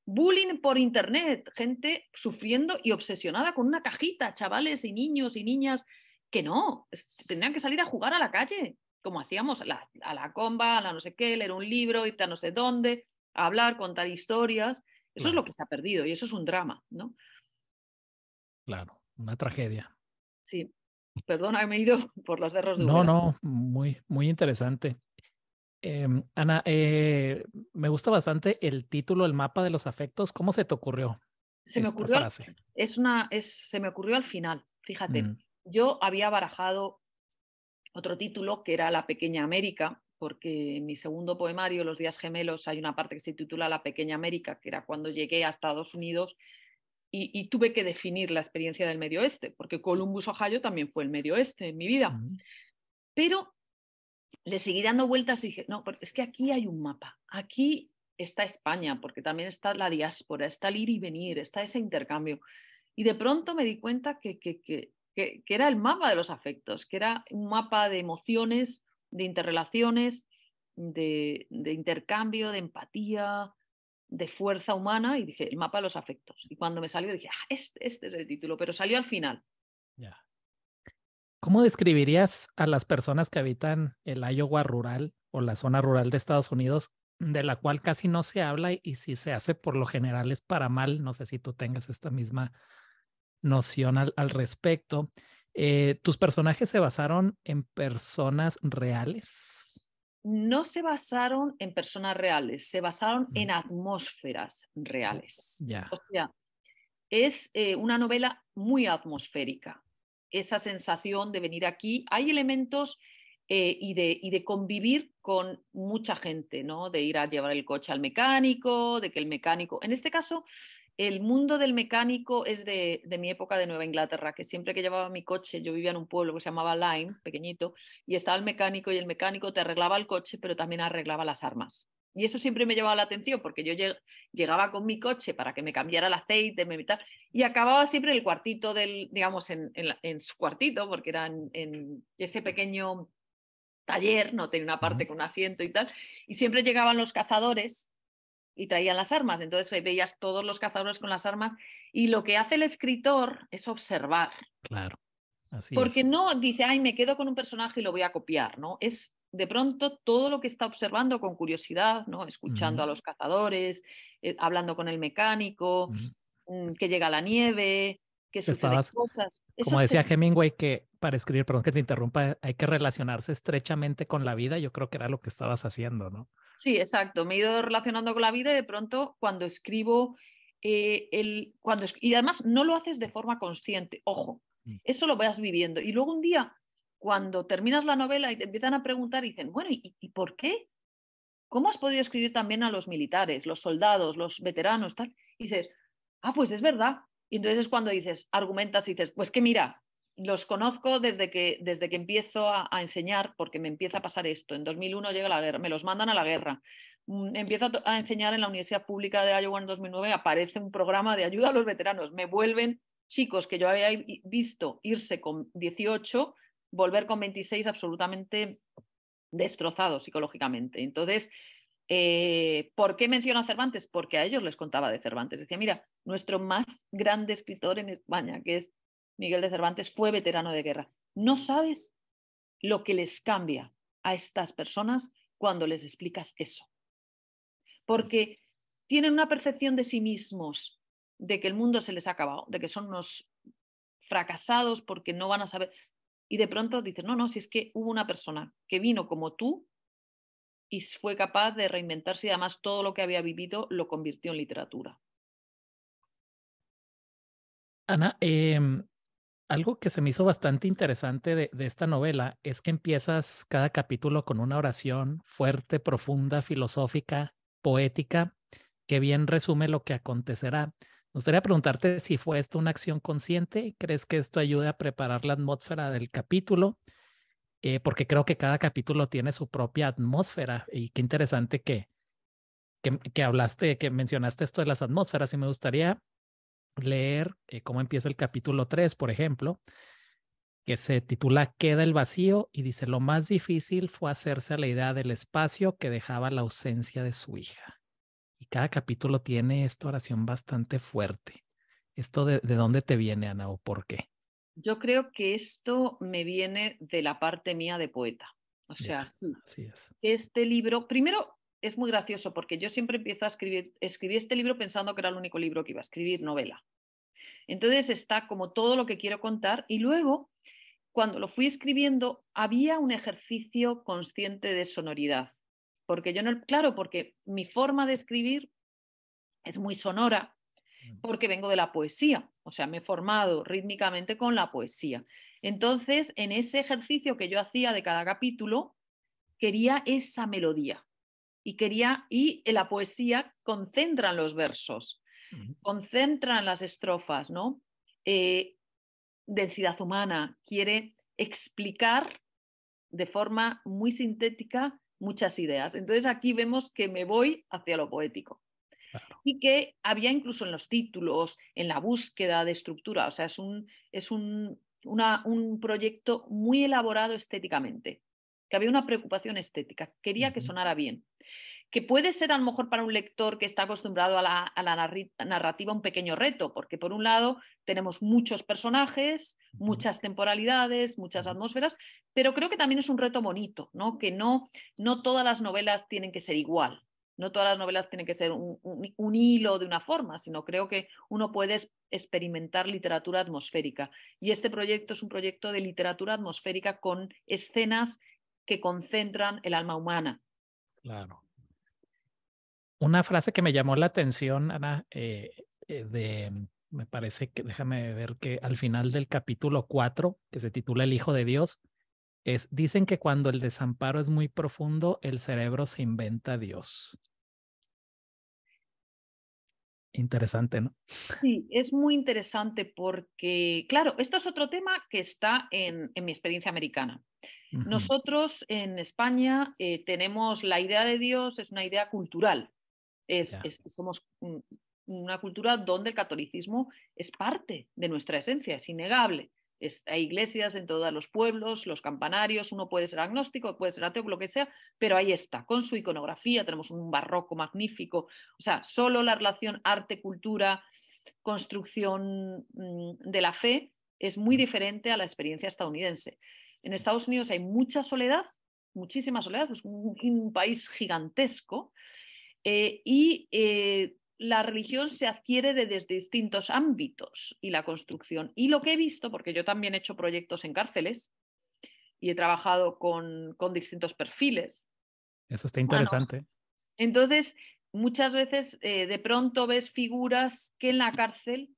Bullying por internet, gente sufriendo y obsesionada con una cajita, chavales y niños y niñas que no, tendrían que salir a jugar a la calle, como hacíamos, a la, comba, a la no sé qué, leer un libro, irte a no sé dónde, hablar, contar historias. Eso es lo que se ha perdido y eso es un drama, ¿no? Claro, una tragedia. Sí, perdona, me he ido por los cerros de No, no, muy, muy interesante. Em, Ana, eh, me gusta bastante el título, el mapa de los afectos. ¿Cómo se te ocurrió? Se me ocurrió. Es una, se me ocurrió al final. Fíjate, mm. yo había barajado otro título que era La Pequeña América, porque en mi segundo poemario, Los Días Gemelos, hay una parte que se titula La Pequeña América, que era cuando llegué a Estados Unidos y, tuve que definir la experiencia del Medio Oeste, porque Columbus, Ohio, también fue el Medio Oeste en mi vida. Mm. Pero le seguí dando vueltas y dije, no, porque es que aquí hay un mapa, aquí está España, porque también está la diáspora, está el ir y venir, está ese intercambio. Y de pronto me di cuenta que, que, que, que era el mapa de los afectos, que era un mapa de emociones, de interrelaciones, de, de intercambio, de empatía, de fuerza humana, y dije, el mapa de los afectos. Y cuando me salió dije, ah, este, este, es el título, pero salió al final. ya. ¿Cómo describirías a las personas que habitan el Iowa rural o la zona rural de Estados Unidos, de la cual casi no se habla y si se hace por lo general es para mal? No sé si tú tengas esta misma noción al, respecto. Eh, ¿Tus personajes se basaron en personas reales? No se basaron en personas reales, se basaron en mm. atmósferas mm, reales. O sea, es eh, una novela muy atmosférica esa sensación de venir aquí. Hay elementos eh, y, de, y, de, convivir con mucha gente, ¿no? De ir a llevar el coche al mecánico, de que el mecánico. En este caso, el mundo del mecánico es de, de, mi época de Nueva Inglaterra, que siempre que llevaba mi coche, yo vivía en un pueblo que se llamaba Lyme, pequeñito, y estaba el mecánico y el mecánico te arreglaba el coche, pero también arreglaba las armas. Y eso siempre me llevaba la atención porque yo llegaba con mi coche para que me cambiara el aceite me, y acababa siempre en el cuartito del, digamos, en, su cuartito, porque era en, ese pequeño taller, no tenía una parte con asiento y tal, y siempre llegaban los cazadores y traían las armas. Entonces veías todos los cazadores con las armas y lo que hace el escritor es observar. Claro. Así porque no dice, ay, me quedo con un personaje y lo voy a copiar, ¿no? Es de pronto todo lo que está observando con curiosidad, ¿no? escuchando a los cazadores, eh, hablando con el mecánico, mm, que llega la nieve, que Estabas, cosas. como decía Hemingway, que para escribir, perdón que te interrumpa, hay que relacionarse estrechamente con la vida. Yo creo que era lo que estabas haciendo, ¿no? Sí, exacto. Me he ido relacionando con la vida y de pronto cuando escribo, eh, el, cuando, y además no lo haces de forma consciente, ojo, mm. eso lo vas viviendo. Y luego un día cuando terminas la novela y te empiezan a preguntar dicen, bueno, ¿y, por qué? ¿Cómo has podido escribir también a los militares, los soldados, los veteranos, tal? dices, ah, pues es verdad. Y entonces es cuando dices, argumentas y dices, pues que mira, los conozco desde que, desde que empiezo a, a enseñar, porque me empieza a pasar esto. En 2001 llega la guerra, me los mandan a la guerra. Mm, empiezo a enseñar en la Universidad Pública de Iowa en 2009, aparece un programa de ayuda a los veteranos. Me vuelven chicos que yo había visto irse con 18 volver con 26 absolutamente destrozados psicológicamente. Entonces, eh, ¿Por qué menciono a Cervantes? Porque a ellos les contaba de Cervantes. Decía, mira, nuestro más grande escritor en España, que es Miguel de Cervantes, fue veterano de guerra. No sabes lo que les cambia a estas personas cuando les explicas eso. Porque tienen una percepción de sí mismos, de que el mundo se les ha acabado, de que son unos fracasados porque no van a saber y de pronto dices, no, no, si es que hubo una persona que vino como tú y fue capaz de reinventarse y además todo lo que había vivido lo convirtió en literatura. Ana, em, algo que se me hizo bastante interesante de, esta novela es que empiezas cada capítulo con una oración fuerte, profunda, filosófica, poética, que bien resume lo que acontecerá. Me gustaría preguntarte si fue esto una acción consciente. ¿Crees que esto ayude a preparar la atmósfera del capítulo? Eh, porque creo que cada capítulo tiene su propia atmósfera y qué interesante que, que, hablaste, que mencionaste esto de las atmósferas y me gustaría leer eh, cómo empieza el capítulo 3, por ejemplo, que se titula Queda el vacío y dice, lo más difícil fue hacerse a la idea del espacio que dejaba la ausencia de su hija cada capítulo tiene esta oración bastante fuerte. ¿Esto de, dónde te viene, Ana, o por qué? Yo creo que esto me viene de la parte mía de poeta. O sea, este libro, primero es muy gracioso porque yo siempre empiezo a escribir, escribí este libro pensando que era el único libro que iba a escribir, novela. Entonces está como todo lo que quiero contar y luego, cuando lo fui escribiendo, había un ejercicio consciente de sonoridad. Porque yo no, claro, porque mi forma de escribir es muy sonora, mm. porque vengo de la poesía, o sea, me he formado rítmicamente con la poesía. Entonces, en ese ejercicio que yo hacía de cada capítulo, quería esa melodía y quería y la poesía concentran los versos, concentra mm. concentran las estrofas, ¿no? Eh, densidad humana quiere explicar de forma muy sintética muchas ideas. Entonces aquí vemos que me voy hacia lo poético. Y que había incluso en los títulos, en la búsqueda de estructura, o sea, es un, es un, proyecto muy elaborado estéticamente, que había una preocupación estética, quería que sonara bien que puede ser a lo mejor para un lector que está acostumbrado a la, narrativa un pequeño reto, porque por un lado tenemos muchos personajes, muchas temporalidades, muchas atmósferas, pero creo que también es un reto bonito, que no, no todas las novelas tienen que ser igual. No todas las novelas tienen que ser un, un hilo de una forma, sino creo que uno puede experimentar literatura atmosférica. Y este proyecto es un proyecto de literatura atmosférica con escenas que concentran el alma humana. Claro una frase que me llamó la atención, Ana, eh, eh, de, me parece que, déjame ver que al final del capítulo 4, que se titula El Hijo de Dios, es, dicen que cuando el desamparo es muy profundo, el cerebro se inventa Dios. Interesante, ¿no? Sí, es muy interesante porque, claro, esto es otro tema que está en, mi experiencia americana. Nosotros en España eh, tenemos la idea de Dios, es una idea cultural. Es, somos una cultura donde el catolicismo es parte de nuestra esencia, es innegable. hay iglesias en todos los pueblos, los campanarios, uno puede ser agnóstico, puede ser ateo, lo que sea, pero ahí está, con su iconografía, tenemos un barroco magnífico. O sea, solo la relación arte-cultura, construcción mm, de la fe es muy mm. diferente a la experiencia estadounidense. En Estados Unidos hay mucha soledad, muchísima soledad, es un país gigantesco eh, y eh, la religión se adquiere de, desde distintos ámbitos y la construcción. Y lo que he visto, porque yo también he hecho proyectos en cárceles y he trabajado con, distintos perfiles. Eso está interesante. Entonces, muchas veces eh, de pronto ves figuras que en la cárcel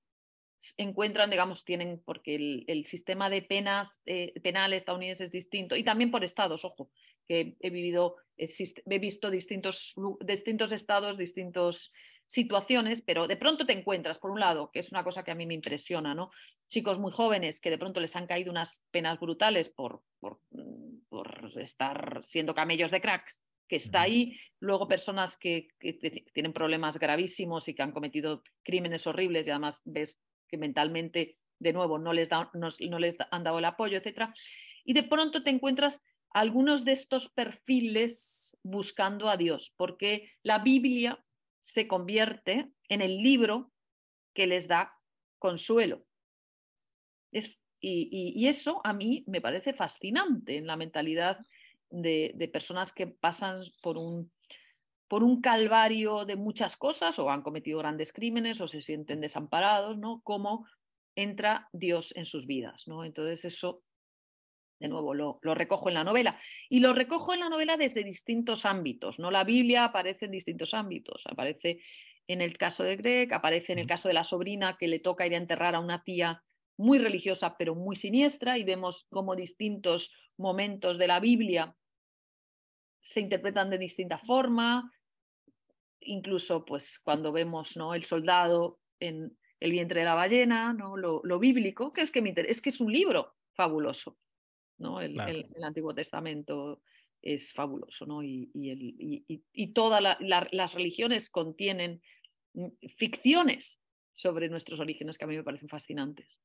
encuentran, digamos, tienen, porque el, sistema de penas penales penal estadounidense es distinto, y también por estados, ojo, que he vivido he visto distintos, distintos estados, distintas situaciones, pero de pronto te encuentras, por un lado, que es una cosa que a mí me impresiona, ¿no? Chicos muy jóvenes que de pronto les han caído unas penas brutales por, por, estar siendo camellos de crack, que está ahí, luego personas que, tienen problemas gravísimos y que han cometido crímenes horribles y además ves que mentalmente, de nuevo, no les, no les han dado el apoyo, etcétera. Y de pronto te encuentras algunos de estos perfiles buscando a Dios, porque la Biblia se convierte en el libro que les da consuelo. Es, y, y, eso a mí me parece fascinante en la mentalidad de, de personas que pasan por un, por un calvario de muchas cosas o han cometido grandes crímenes o se sienten desamparados, ¿no? Cómo entra Dios en sus vidas, ¿no? Entonces eso de nuevo lo, recojo en la novela. Y lo recojo en la novela desde distintos ámbitos. ¿no? La Biblia aparece en distintos ámbitos. Aparece en el caso de Greg, aparece en el caso de la sobrina que le toca ir a enterrar a una tía muy religiosa pero muy siniestra y vemos cómo distintos momentos de la Biblia se interpretan de distinta forma. Incluso pues cuando vemos ¿no? el soldado en el vientre de la ballena, ¿no? lo, bíblico, que es que, es que es un libro fabuloso. El, Antiguo Testamento es fabuloso, ¿no? Y, todas las religiones contienen mm, ficciones sobre nuestros orígenes que a mí me parecen fascinantes.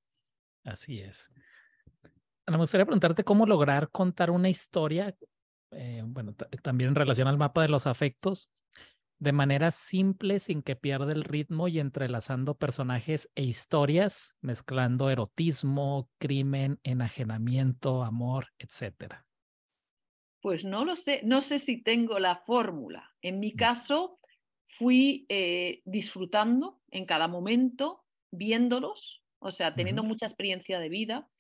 Así es. Ana, me gustaría preguntarte cómo lograr contar una historia, eh, bueno, también en relación al mapa de los afectos, de manera simple sin que pierda el ritmo y entrelazando personajes e historias, mezclando erotismo, crimen, enajenamiento, amor, etc. Pues no lo sé, no sé si tengo la fórmula. En mi mm. caso, fui eh, disfrutando en cada momento, viéndolos, o sea, teniendo mucha experiencia de vida.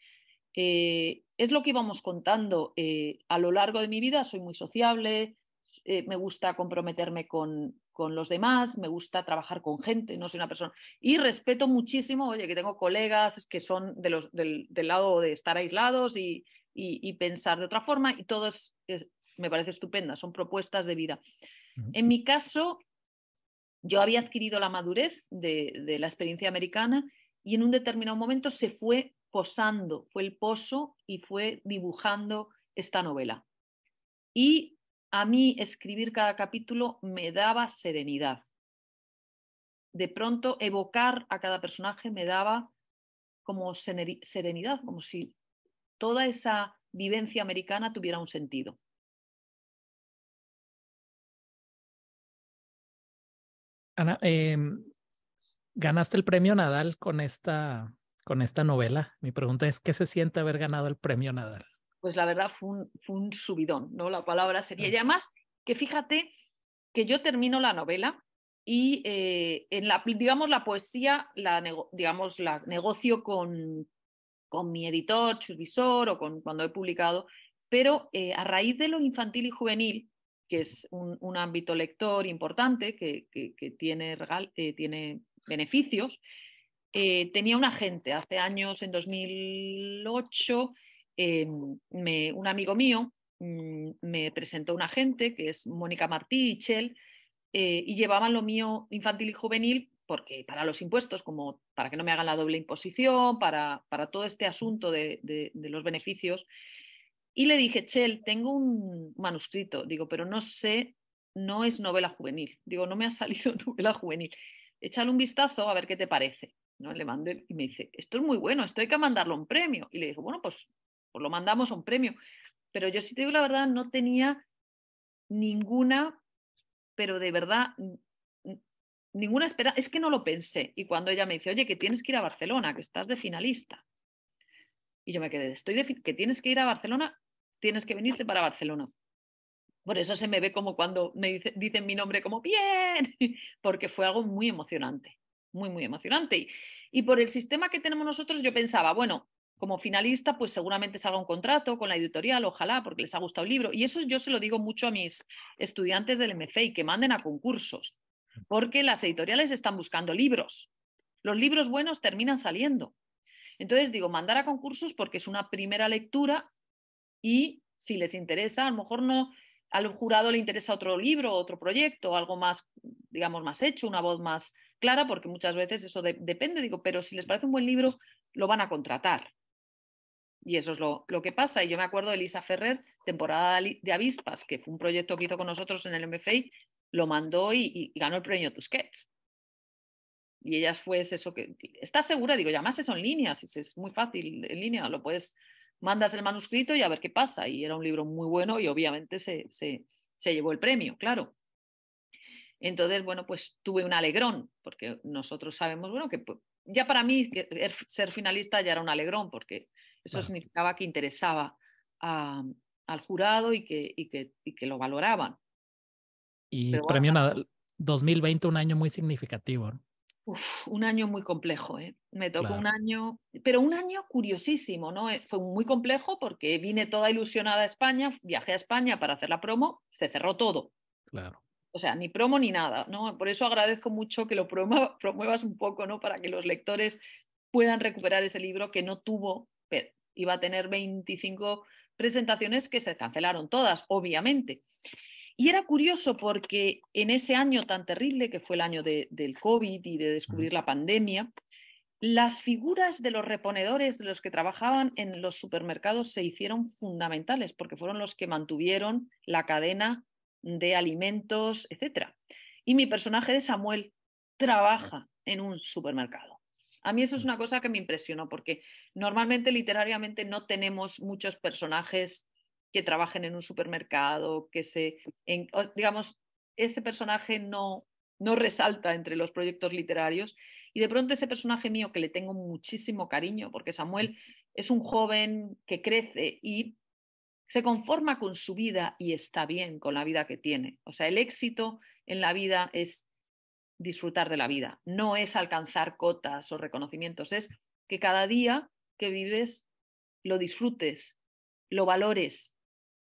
Eh, es lo que íbamos contando eh, a lo largo de mi vida, soy muy sociable, eh, me gusta comprometerme con, los demás, me gusta trabajar con gente, no soy una persona. Y respeto muchísimo, oye, que tengo colegas que son del, lado de estar aislados y, y, pensar de otra forma, y todo me parece estupenda, son propuestas de vida. En mi caso, yo había adquirido la madurez de, de la experiencia americana y en un determinado momento se fue posando, fue el pozo y fue dibujando esta novela. Y a mí escribir cada capítulo me daba serenidad. De pronto evocar a cada personaje me daba como serenidad, como si toda esa vivencia americana tuviera un sentido. Ana, em, ganaste el premio Nadal con esta, con esta novela. Mi pregunta es, ¿qué se siente haber ganado el premio Nadal? pues la verdad fue un, subidón, ¿no? La palabra sería. Y además, que fíjate que yo termino la novela y eh, en la, digamos, la poesía, la digamos, la negocio con, con mi editor, Chusvisor, o con cuando he publicado, pero eh, a raíz de lo infantil y juvenil, que es un, ámbito lector importante, que, tiene, regal, eh, tiene beneficios, tenía un agente hace años, en 2008, un amigo mío mm, me presentó una agente que es Mónica Martí y Chell, eh, y llevaban lo mío infantil y juvenil porque para los impuestos, como para que no me hagan la doble imposición, para, para todo este asunto de, de, los beneficios. Y le dije, Chel, tengo un manuscrito, digo, pero no sé, no es novela juvenil, digo, no me ha salido novela juvenil, échale un vistazo a ver qué te parece. ¿No? Le mandé y me dice, esto es muy bueno, esto hay que mandarlo un premio. Y le digo, bueno, pues lo mandamos a un premio. Pero yo sí si te digo la verdad, no tenía ninguna, pero de verdad, ninguna esperanza. Es que no lo pensé. Y cuando ella me dice, oye, que tienes que ir a Barcelona, que estás de finalista. Y yo me quedé, estoy de que tienes que ir a Barcelona, tienes que venirte para Barcelona. Por eso se me ve como cuando me dicen mi nombre como bien, porque fue algo muy emocionante, muy, muy emocionante. Y, y por el sistema que tenemos nosotros, yo pensaba, bueno, como finalista, pues seguramente salga un contrato con la editorial, ojalá, porque les ha gustado el libro. Y eso yo se lo digo mucho a mis estudiantes del MFI, que manden a concursos, porque las editoriales están buscando libros. Los libros buenos terminan saliendo. Entonces digo, mandar a concursos porque es una primera lectura y si les interesa, a lo mejor no, al jurado le interesa otro libro, otro proyecto, algo más, digamos, más hecho, una voz más clara, porque muchas veces eso depende, digo, pero si les parece un buen libro, lo van a contratar. Y eso es lo, lo, que pasa. Y yo me acuerdo de Elisa Ferrer, temporada de avispas, que fue un proyecto que hizo con nosotros en el MFI, lo mandó y, ganó el premio Tusquets. Y ella fue eso que, ¿estás segura? Digo, ya más eso en línea, es muy fácil en línea, lo puedes, mandas el manuscrito y a ver qué pasa. Y era un libro muy bueno y obviamente se, se, se llevó el premio, claro. Entonces, bueno, pues tuve un alegrón, porque nosotros sabemos, bueno, que ya para mí er, ser finalista ya era un alegrón, porque eso significaba que interesaba al jurado y que, lo valoraban. Y premio Nadal 2020, un año muy significativo. un año muy complejo, ¿eh? Me tocó un año, pero un año curiosísimo, ¿no? Eh, fue muy complejo porque vine toda ilusionada a España, viajé a España para hacer la promo, se cerró todo. Claro. O sea, ni promo ni nada, ¿no? Por eso agradezco mucho que lo promuevas un poco, ¿no? Para que los lectores puedan recuperar ese libro que no tuvo pero iba a tener 25 presentaciones que se cancelaron todas, obviamente. Y era curioso porque en ese año tan terrible, que fue el año del COVID y de descubrir la pandemia, las figuras de los reponedores, de los que trabajaban en los supermercados, se hicieron fundamentales porque fueron los que mantuvieron la cadena de alimentos, etc. Y mi personaje de Samuel trabaja en un supermercado. A mí eso es una cosa que me impresionó, porque normalmente literariamente no tenemos muchos personajes que trabajen en un supermercado, que se, en, digamos, ese personaje no, no resalta entre los proyectos literarios. Y de pronto ese personaje mío, que le tengo muchísimo cariño, porque Samuel es un joven que crece y se conforma con su vida y está bien con la vida que tiene. O sea, el éxito en la vida es disfrutar de la vida, no es alcanzar cotas o reconocimientos, es que cada día que vives lo disfrutes, lo valores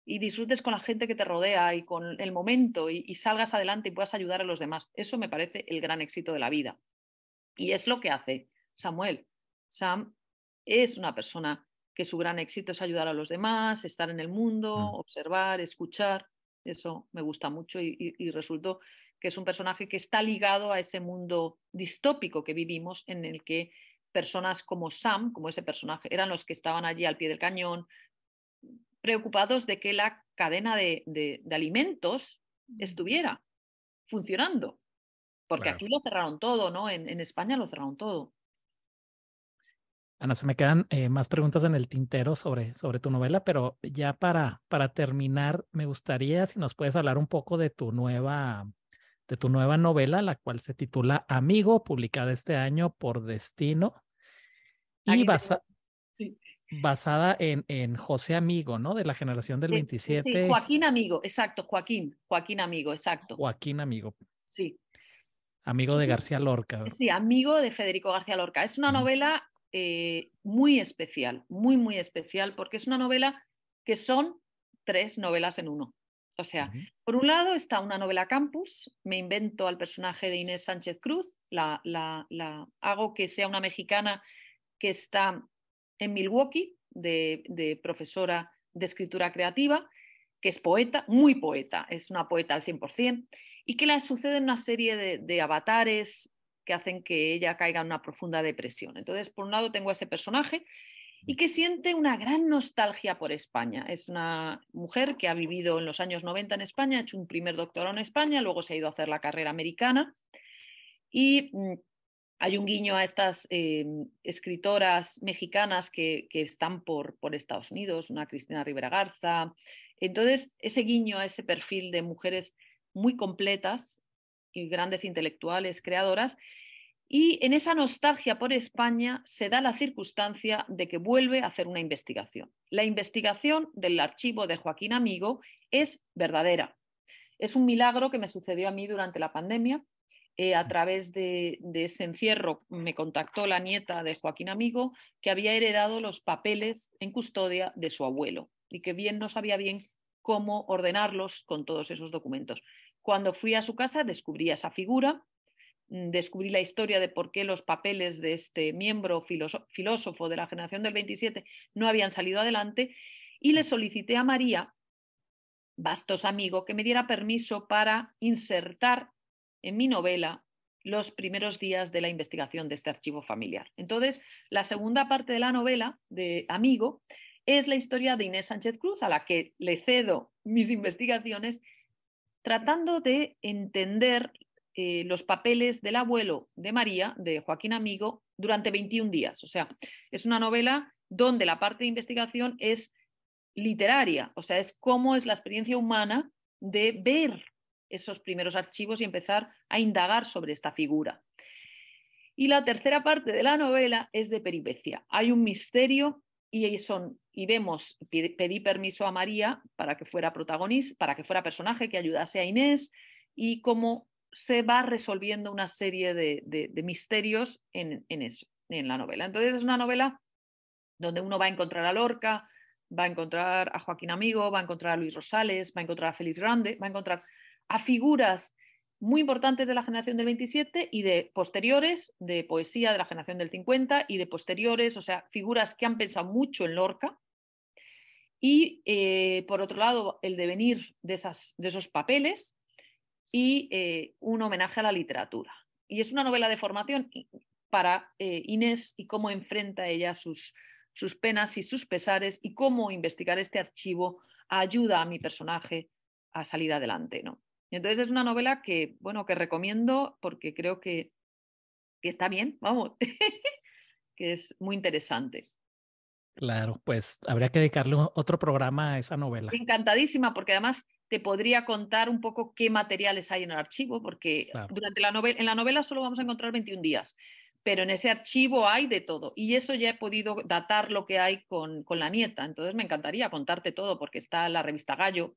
y disfrutes con la gente que te rodea y con el momento y, salgas adelante y puedas ayudar a los demás. Eso me parece el gran éxito de la vida. Y es lo que hace Samuel. Sam es una persona que su gran éxito es ayudar a los demás, estar en el mundo, mm. observar, escuchar. Eso me gusta mucho y, y resultó que es un personaje que está ligado a ese mundo distópico que vivimos en el que personas como Sam, como ese personaje, eran los que estaban allí al pie del cañón, preocupados de que la cadena de, alimentos mm. estuviera funcionando. Porque aquí lo cerraron todo, ¿no? En, España lo cerraron todo. Ana, se me quedan eh, más preguntas en el tintero sobre, sobre tu novela, pero ya para, para terminar, me gustaría si nos puedes hablar un poco de tu nueva de tu nueva novela, la cual se titula Amigo, publicada este año por Destino ah, y basada en, en, José Amigo, ¿no? De la generación del 27. Joaquín Amigo, exacto, Joaquín, Joaquín Amigo, exacto. Joaquín Amigo. Sí. Amigo de García Lorca. Sí, amigo de Federico García Lorca. Es una novela eh, muy especial, muy, muy especial, porque es una novela que son tres novelas en uno. O sea, por un lado está una novela campus, me invento al personaje de Inés Sánchez Cruz, la, la, la hago que sea una mexicana que está en Milwaukee, de, profesora de escritura creativa, que es poeta, muy poeta, es una poeta al 100%, y que le en una serie de, de avatares que hacen que ella caiga en una profunda depresión. Entonces, por un lado tengo a ese personaje y que siente una gran nostalgia por España. Es una mujer que ha vivido en los años 90 en España, ha hecho un primer doctorado en España, luego se ha ido a hacer la carrera americana y mm, hay un guiño a estas eh, escritoras mexicanas que, están por, por, Estados Unidos, una Cristina Rivera Garza. Entonces, ese guiño a ese perfil de mujeres muy completas y grandes intelectuales, creadoras, y en esa nostalgia por España se da la circunstancia de que vuelve a hacer una investigación. La investigación del archivo de Joaquín Amigo es verdadera. Es un milagro que me sucedió a mí durante la pandemia. Eh, a través de, de, ese encierro me contactó la nieta de Joaquín Amigo, que había heredado los papeles en custodia de su abuelo y que bien no sabía bien cómo ordenarlos con todos esos documentos. Cuando fui a su casa descubrí esa figura Mm, descubrí la historia de por qué los papeles de este miembro filósofo de la generación del 27 no habían salido adelante y le mm. solicité a María, bastos amigo, que me diera permiso para insertar en mi novela los primeros días de la investigación de este archivo familiar. Entonces, la segunda parte de la novela de Amigo es la historia de Inés Sánchez Cruz, a la que le cedo mis investigaciones, tratando de entender eh, los papeles del abuelo de María, de Joaquín Amigo, durante 21 días. O sea, es una novela donde la parte de investigación es literaria, o sea, es cómo es la experiencia humana de ver esos primeros archivos y empezar a indagar sobre esta figura. Y la tercera parte de la novela es de peripecia. Hay un misterio y son y vemos pedí permiso a María para que fuera protagonista, para que fuera personaje que ayudase a Inés y cómo se va resolviendo una serie de, misterios en, eso, en la novela. Entonces es una novela donde uno va a encontrar a Lorca, va a encontrar a Joaquín Amigo, va a encontrar a Luis Rosales, va a encontrar a Félix Grande, va a encontrar a figuras muy importantes de la generación del 27 y de posteriores, de poesía de la generación del 50 y de posteriores, o sea, figuras que han pensado mucho en Lorca. Y eh, por otro lado, el devenir de, esas, de esos papeles y eh, un homenaje a la literatura. Y es una novela de formación para eh, Inés y cómo enfrenta ella sus, sus penas y sus pesares y cómo investigar este archivo ayuda a mi personaje a salir adelante. ¿no? Entonces es una novela que, bueno, que recomiendo porque creo que, que está bien, vamos, que es muy interesante. Claro, pues habría que dedicarle otro programa a esa novela. Encantadísima, porque además te podría contar un poco qué materiales hay en el archivo, porque durante la novela, en la novela solo vamos a encontrar 21 días, pero en ese archivo hay de todo. Y eso ya he podido datar lo que hay con, la nieta. Entonces me encantaría contarte todo, porque está la revista Gallo,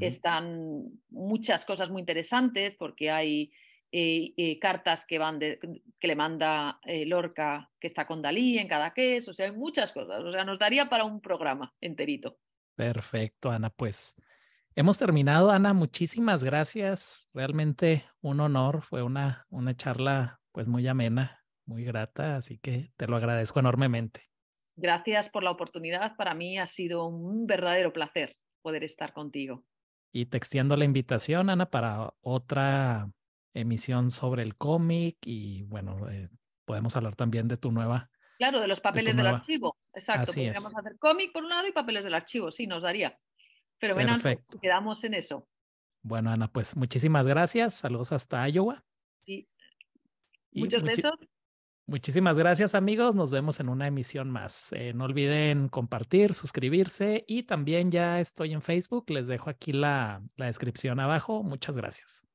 están muchas cosas muy interesantes, porque hay eh, eh, cartas que, van que le manda eh, Lorca, que está con Dalí en cada queso o sea, hay muchas cosas. O sea, nos daría para un programa enterito. Perfecto, Ana, pues. Hemos terminado, Ana. Muchísimas gracias. Realmente un honor. Fue una, una charla pues muy amena, muy grata, así que te lo agradezco enormemente. Gracias por la oportunidad. Para mí ha sido un verdadero placer poder estar contigo. Y te extiendo la invitación, Ana, para otra emisión sobre el cómic y bueno, eh, podemos hablar también de tu nueva. Claro, de los papeles del archivo. Exacto. podríamos hacer cómic por un lado y papeles del archivo, sí, nos daría. Pero bueno, quedamos en eso. Bueno, Ana, pues muchísimas gracias. Saludos hasta Iowa. Sí. Muchos besos. Muchísimas gracias amigos, nos vemos en una emisión más. Eh, no olviden compartir, suscribirse y también ya estoy en Facebook, les dejo aquí la, la descripción abajo. Muchas gracias.